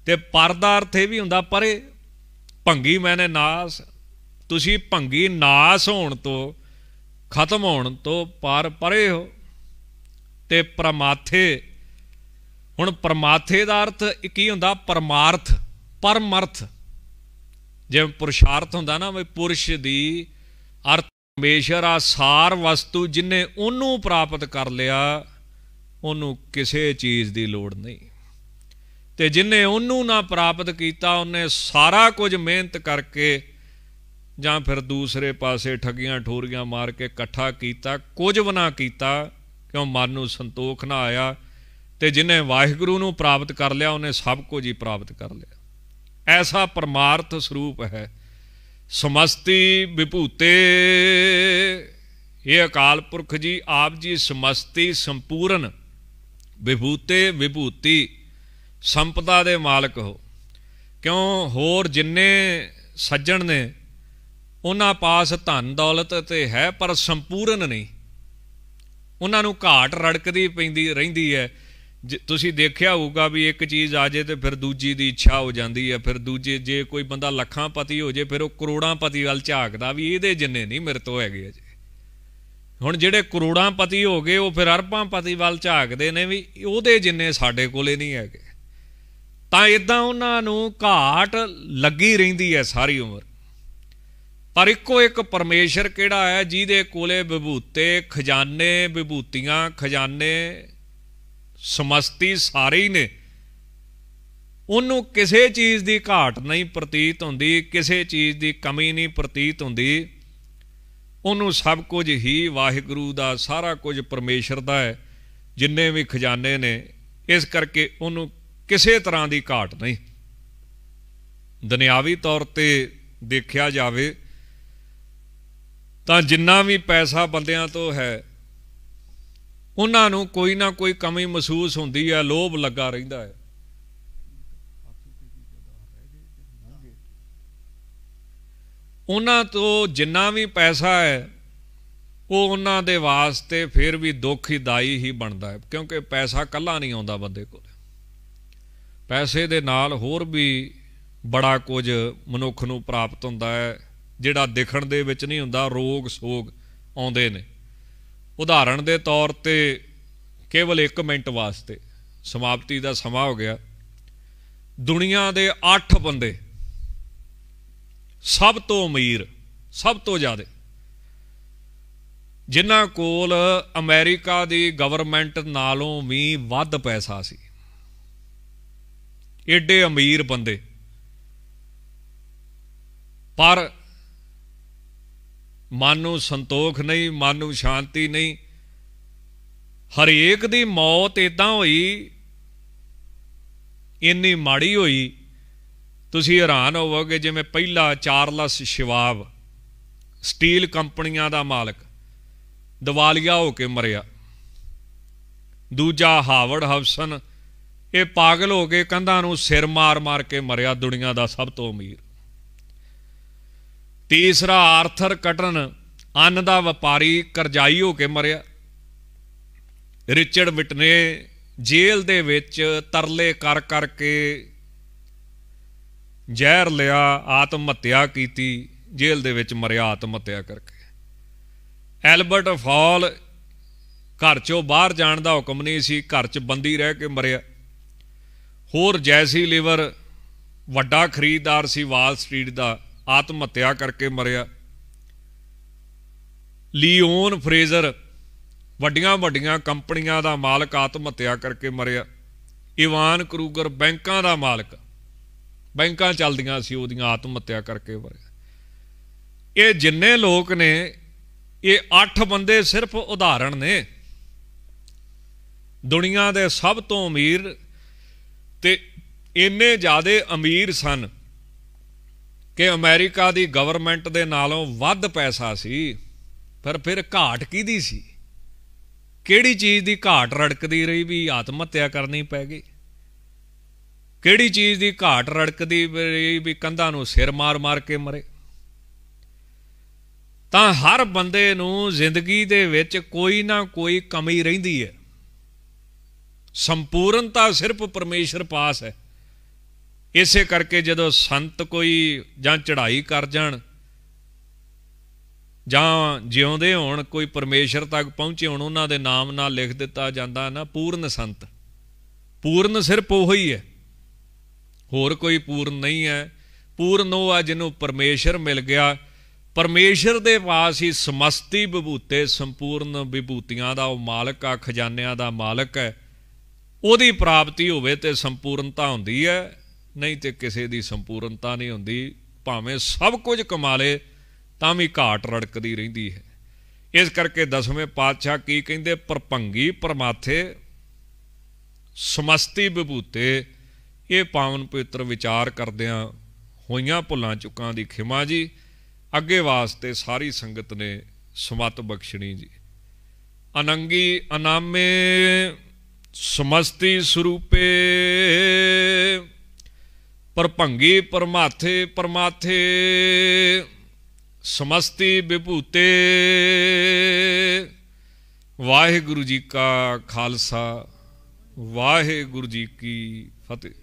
ਤੇ ਪਰ ਦਾ ਅਰਥ ਇਹ ਵੀ ਹੁੰਦਾ ਪਰੇ ਭੰਗੀ ਮੈਨੇ ਨਾਸ ਤੁਸੀਂ ਭੰਗੀ ਨਾਸ ਹੋਣ ਤੋਂ ਖਤਮ ਹੋਣ ਤੋਂ ਪਾਰ ਪਰੇ ਹੋ ਤੇ ਪਰਮਾਥੇ ਹੁਣ ਪਰਮਾਥੇ ਦਾ ਅਰਥ ਕੀ ਹੁੰਦਾ ਪਰਮਾਰਥ ਪਰਮਰਥ ਜਿਵੇਂ ਪੁਰਸ਼ਾਰਥ ਹੁੰਦਾ ਨਾ ਵੀ ਪੁਰਸ਼ ਦੀ ਅਰਥ ਪਰਮੇਸ਼ਰ ਆ ਸਾਰ ਵਸਤੂ ਜਿਨੇ ਉਹਨੂੰ ਪ੍ਰਾਪਤ ਕਰ ਲਿਆ ਉਹਨੂੰ ਕਿਸੇ ਚੀਜ਼ ਦੀ ਲੋੜ ਨਹੀਂ ਤੇ ਜਿਨੇ ਉਹਨੂੰ ਨਾ ਪ੍ਰਾਪਤ ਕੀਤਾ ਉਹਨੇ ਸਾਰਾ ਕੁਝ ਮਿਹਨਤ ਕਰਕੇ ਜਾਂ ਫਿਰ ਦੂਸਰੇ ਪਾਸੇ ਠੱਗੀਆਂ ਠੋਰੀਆਂ ਮਾਰ ਕੇ ਇਕੱਠਾ ਕੀਤਾ ਕੁਝ ਬਣਾ ਕੀਤਾ ਕਿਉਂ ਮਨ ਨੂੰ ਸੰਤੋਖ ਨਾ ਆਇਆ ਤੇ ਜਿਨੇ ਵਾਹਿਗੁਰੂ ਨੂੰ ਪ੍ਰਾਪਤ ਕਰ ਲਿਆ ਉਹਨੇ ਸਭ ਕੁਝ ਹੀ ਪ੍ਰਾਪਤ ਕਰ ਲਿਆ ਐਸਾ ਪਰਮਾਰਥ ਸਰੂਪ ਹੈ ਸਮਸਤੀ ਵਿਭੂਤੇ ਇਹ ਅਕਾਲ ਪੁਰਖ ਜੀ ਆਪ ਜੀ ਸਮਸਤੀ ਸੰਪੂਰਨ ਵਿਭੂਤੇ ਵਿਭੂਤੀ ਸੰਪਦਾ ਦੇ ਮਾਲਕ ਹੋ ਕਿਉਂ ਹੋਰ ਜਿੰਨੇ ਸੱਜਣ ਨੇ ਉਹਨਾਂ ਪਾਸ ਧਨ ਦੌਲਤ ਤੇ ਹੈ ਪਰ ਸੰਪੂਰਨ ਨਹੀਂ ਉਹਨਾਂ ਨੂੰ ਘਾਟ ਰੜਕਦੀ ਪੈਂਦੀ ਰਹਿੰਦੀ ਹੈ ਤੁਸੀਂ ਦੇਖਿਆ ਹੋਊਗਾ ਵੀ ਇੱਕ ਚੀਜ਼ ਆ ਜੇ ਤੇ ਫਿਰ ਦੂਜੀ ਦੀ ਇੱਛਾ ਹੋ ਜਾਂਦੀ ਹੈ ਫਿਰ ਦੂਜੇ ਜੇ ਕੋਈ ਬੰਦਾ ਲੱਖਾਂ ਪਤੀ ਹੋ ਜੇ ਫਿਰ ਉਹ ਕਰੋੜਾਂ ਪਤੀ ਵੱਲ ਝਾਕਦਾ ਵੀ ਇਹਦੇ ਜਿੰਨੇ ਨਹੀਂ ਮੇਰੇ ਤੋਂ ਹੈਗੇ ਅਜੇ ਹੁਣ ਜਿਹੜੇ ਕਰੋੜਾਂ ਪਤੀ ਹੋ ਗਏ ਉਹ ਫਿਰ ਅਰਬਾਂ ਪਤੀ ਵੱਲ ਝਾਕਦੇ ਨੇ ਵੀ ਉਹਦੇ ਜਿੰਨੇ ਸਾਡੇ ਕੋਲੇ ਨਹੀਂ ਹੈਗੇ ਤਾਂ ਇਦਾਂ ਉਹਨਾਂ ਨੂੰ ਘਾਟ ਲੱਗੀ ਰਹਿੰਦੀ ਹੈ ਸਾਰੀ ਉਮਰ ਪਰ ਇੱਕੋ ਇੱਕ ਪਰਮੇਸ਼ਰ ਕਿਹੜਾ ਹੈ ਜਿਹਦੇ ਕੋਲੇ ਵਿਭੂਤੇ ਖਜ਼ਾਨੇ ਵਿਭੂਤੀਆਂ ਖਜ਼ਾਨੇ ਸਮਸਤੀ ਸਾਰੇ ਹੀ ਨੇ ਉਹਨੂੰ ਕਿਸੇ ਚੀਜ਼ ਦੀ ਘਾਟ ਨਹੀਂ ਪ੍ਰਤੀਤ ਹੁੰਦੀ ਕਿਸੇ ਚੀਜ਼ ਦੀ ਕਮੀ ਨਹੀਂ ਪ੍ਰਤੀਤ ਹੁੰਦੀ ਉਹਨੂੰ ਸਭ ਕੁਝ ਹੀ ਵਾਹਿਗੁਰੂ ਦਾ ਸਾਰਾ ਕੁਝ ਪਰਮੇਸ਼ਰ ਦਾ ਹੈ ਜਿੰਨੇ ਵੀ ਖਜ਼ਾਨੇ ਨੇ ਇਸ ਕਰਕੇ ਉਹਨੂੰ ਕਿਸੇ ਤਰ੍ਹਾਂ ਦੀ ਘਾਟ ਨਹੀਂ ਦੁਨਿਆਵੀ ਤੌਰ ਤੇ ਦੇਖਿਆ ਜਾਵੇ ਤਾਂ ਜਿੰਨਾ ਵੀ ਪੈਸਾ ਬੰਦਿਆਂ ਤੋਂ ਹੈ ਉਹਨਾਂ ਨੂੰ ਕੋਈ ਨਾ ਕੋਈ ਕਮੀ ਮਹਿਸੂਸ ਹੁੰਦੀ ਹੈ ਲੋਭ ਲੱਗਾ ਰਹਿੰਦਾ ਹੈ ਉਹਨਾਂ ਤੋਂ ਜਿੰਨਾ ਵੀ ਪੈਸਾ ਹੈ ਉਹ ਉਹਨਾਂ ਦੇ ਵਾਸਤੇ ਫਿਰ ਵੀ ਦੁੱਖ ਹੀ ਦਾਈ ਹੀ ਬਣਦਾ ਹੈ ਕਿਉਂਕਿ ਪੈਸਾ ਕੱਲਾ ਨਹੀਂ ਆਉਂਦਾ ਬੰਦੇ ਕੋਲ ਪੈਸੇ ਦੇ ਨਾਲ ਹੋਰ ਵੀ ਬੜਾ ਕੁਝ ਮਨੁੱਖ ਨੂੰ ਪ੍ਰਾਪਤ ਹੁੰਦਾ ਹੈ ਜਿਹੜਾ ਦੇਖਣ ਦੇ ਵਿੱਚ ਨਹੀਂ ਹੁੰਦਾ ਰੋਗ ਸੋਗ ਆਉਂਦੇ ਨੇ ਉਦਾਹਰਣ ਦੇ ਤੌਰ ਤੇ ਕੇਵਲ 1 ਮਿੰਟ ਵਾਸਤੇ ਸਮਾਪਤੀ ਦਾ ਸਮਾਂ ਹੋ ਗਿਆ ਦੁਨੀਆ ਦੇ 8 ਬੰਦੇ ਸਭ ਤੋਂ ਅਮੀਰ ਸਭ ਤੋਂ ਜ਼ਿਆਦਾ ਜਿਨ੍ਹਾਂ ਕੋਲ ਅਮਰੀਕਾ ਦੀ ਗਵਰਨਮੈਂਟ ਨਾਲੋਂ ਵੀ ਵੱਧ ਪੈਸਾ ਸੀ ਏਡੇ ਅਮੀਰ ਬੰਦੇ ਪਰ ਮਨ ਨੂੰ ਸੰਤੋਖ ਨਹੀਂ ਮਨ ਨੂੰ ਸ਼ਾਂਤੀ ਨਹੀਂ ਹਰੇਕ ਦੀ ਮੌਤ ਇਦਾਂ ਹੋਈ ਇੰਨੀ ਮਾੜੀ ਹੋਈ ਤੁਸੀਂ ਹੈਰਾਨ ਹੋਵੋਗੇ ਜਿਵੇਂ ਪਹਿਲਾ ਚਾਰਲਸ ਸ਼ਿਵਾਬ ਸਟੀਲ ਕੰਪਨੀਆਂ ਦਾ ਮਾਲਕ ਦਿਵਾਲੀਆ ਹੋ ਕੇ ਮਰਿਆ ਦੂਜਾ ਹਾਵਰਡ ਹਵਸਨ ਇਹ ਪਾਗਲ ਹੋ ਕੇ ਕੰਧਾਂ ਨੂੰ ਸਿਰ ਮਾਰ-ਮਾਰ ਕੇ ਮਰਿਆ ਦੁਨੀਆ ਦਾ ਸਭ ਤੋਂ ਅਮੀਰ ਤੀਸਰਾ ਆਰਥਰ ਕਟਨ ਅੰਨ ਦਾ ਵਪਾਰੀ ਕਰਜ਼ਾਈ ਹੋ ਕੇ ਮਰਿਆ ਰਿਚਰਡ ਵਿਟਨੇ ਜੇਲ੍ਹ ਦੇ ਵਿੱਚ ਤਰਲੇ ਕਰ ਕਰਕੇ ਜ਼ਹਿਰ ਲਿਆ ਆਤਮ ਹੱਤਿਆ ਕੀਤੀ ਜੇਲ੍ਹ ਦੇ ਵਿੱਚ ਮਰਿਆ ਆਤਮ ਹੱਤਿਆ ਕਰਕੇ ਐਲਬਰਟ ਫਾਲ ਘਰ ਚੋਂ ਬਾਹਰ ਜਾਣ ਦਾ ਹੁਕਮ ਨਹੀਂ ਸੀ ਘਰ 'ਚ ਬੰਦੀ ਰਹਿ ਕੇ ਮਰਿਆ ਹੋਰ ਜੈਸੀ ਲੀਵਰ ਵੱਡਾ ਖਰੀਦਦਾਰ ਸੀ ਵਾਲ ਸਟਰੀਟ ਦਾ ਆਤਮ ਹੱਤਿਆ ਕਰਕੇ ਮਰਿਆ ਲੀਓਨ ਫਰੇਜ਼ਰ ਵੱਡੀਆਂ ਵੱਡੀਆਂ ਕੰਪਨੀਆਂ ਦਾ ਮਾਲਕ ਆਤਮ ਹੱਤਿਆ ਕਰਕੇ ਮਰਿਆ ਇਵਾਨ ਕਰੂਗਰ ਬੈਂਕਾਂ ਦਾ ਮਾਲਕ ਬੈਂਕਾਂ ਚੱਲਦੀਆਂ ਸੀ ਉਹਦੀਆਂ ਆਤਮ ਹੱਤਿਆ ਕਰਕੇ ਮਰਿਆ ਇਹ ਜਿੰਨੇ ਲੋਕ ਨੇ ਇਹ 8 ਬੰਦੇ ਸਿਰਫ ਉਦਾਹਰਣ ਨੇ ਦੁਨੀਆ ਦੇ ਸਭ ਤੋਂ ਅਮੀਰ ਤੇ ਇੰਨੇ ਜ਼ਿਆਦੇ ਅਮੀਰ ਸਨ ਕਿ ਅਮਰੀਕਾ ਦੀ ਗਵਰਨਮੈਂਟ ਦੇ ਨਾਲੋਂ ਵੱਧ ਪੈਸਾ ਸੀ ਪਰ ਫਿਰ ਘਾਟ ਕਿਹਦੀ ਸੀ ਕਿਹੜੀ ਚੀਜ਼ ਦੀ ਘਾਟ ਰੜਕਦੀ ਰਹੀ ਵੀ ਆਤਮ ਹੱਤਿਆ ਕਰਨੀ ਪੈ ਗਈ ਕਿਹੜੀ ਚੀਜ਼ ਦੀ ਘਾਟ ਰੜਕਦੀ ਰਹੀ ਵੀ ਕੰਧਾਂ ਨੂੰ ਸਿਰ ਮਾਰ-ਮਾਰ ਕੇ ਮਰੇ ਤਾਂ ਹਰ ਬੰਦੇ ਨੂੰ ਜ਼ਿੰਦਗੀ ਦੇ ਵਿੱਚ ਕੋਈ ਨਾ ਕੋਈ ਕਮੀ ਰਹਿੰਦੀ ਹੈ ਸੰਪੂਰਨਤਾ ਸਿਰਫ ਪਰਮੇਸ਼ਰ ਪਾਸ ਹੈ ਇਸੇ ਕਰਕੇ ਜਦੋਂ ਸੰਤ ਕੋਈ ਜਾਂ ਚੜ੍ਹਾਈ ਕਰ ਜਾਣ ਜਾਂ ਜਿਉਂਦੇ ਹੋਣ ਕੋਈ ਪਰਮੇਸ਼ਰ ਤੱਕ ਪਹੁੰਚੇ ਹੋਣ ਉਹਨਾਂ ਦੇ ਨਾਮ ਨਾਲ ਲਿਖ ਦਿੱਤਾ ਜਾਂਦਾ ਨਾ ਪੂਰਨ ਸੰਤ ਪੂਰਨ ਸਿਰਫ ਉਹ ਹੀ ਹੈ ਹੋਰ ਕੋਈ ਪੂਰਨ ਨਹੀਂ ਹੈ ਪੂਰਨ ਉਹ ਆ ਜਿਹਨੂੰ ਪਰਮੇਸ਼ਰ ਮਿਲ ਗਿਆ ਪਰਮੇਸ਼ਰ ਦੇ ਪਾਸ ਹੀ ਸਮਸਤੀ ਵਿਭੂਤੇ ਸੰਪੂਰਨ ਵਿਭੂਤੀਆਂ ਦਾ ਉਹ ਮਾਲਕ ਆ ਖਜ਼ਾਨਿਆਂ ਦਾ ਮਾਲਕ ਹੈ ਉਹਦੀ ਪ੍ਰਾਪਤੀ ਹੋਵੇ ਤੇ ਸੰਪੂਰਨਤਾ ਹੁੰਦੀ ਹੈ ਨਹੀਂ ਤੇ ਕਿਸੇ ਦੀ ਸੰਪੂਰਨਤਾ ਨਹੀਂ ਹੁੰਦੀ ਭਾਵੇਂ ਸਭ ਕੁਝ ਕਮਾ ਲੇ ਤਾਂ ਵੀ ਘਾਟ ਰੜਕਦੀ ਰਹਿੰਦੀ ਹੈ ਇਸ ਕਰਕੇ ਦਸਵੇਂ ਪਾਤਸ਼ਾਹ ਕੀ ਕਹਿੰਦੇ ਪਰਪੰਗੀ ਪਰਮਾਥੇ ਸਮਸਤੀ ਵਿਭੂਤੇ ਇਹ ਪਾਵਨ ਪਵਿੱਤਰ ਵਿਚਾਰ ਕਰਦਿਆਂ ਹੋਈਆਂ ਭੁੱਲਾਂ ਚੁੱਕਾਂ ਦੀ ਖਿਮਾ ਜੀ ਅੱਗੇ ਵਾਸਤੇ ਸਾਰੀ ਸੰਗਤ ਨੇ ਸਮਤ ਬਖਸ਼ਣੀ ਜੀ ਅਨੰਗੀ ਅਨਾਮੇ ਸਮਸਤੀ ਸਰੂਪੇ ਪਰਭੰਗੀ ਪਰਮਾਥੇ ਪਰਮਾਥੇ ਸਮਸਤੀ ਵਿਭੂਤੇ ਵਾਹਿਗੁਰੂ ਜੀ ਕਾ ਖਾਲਸਾ ਵਾਹਿਗੁਰੂ ਜੀ ਕੀ ਫਤਿਹ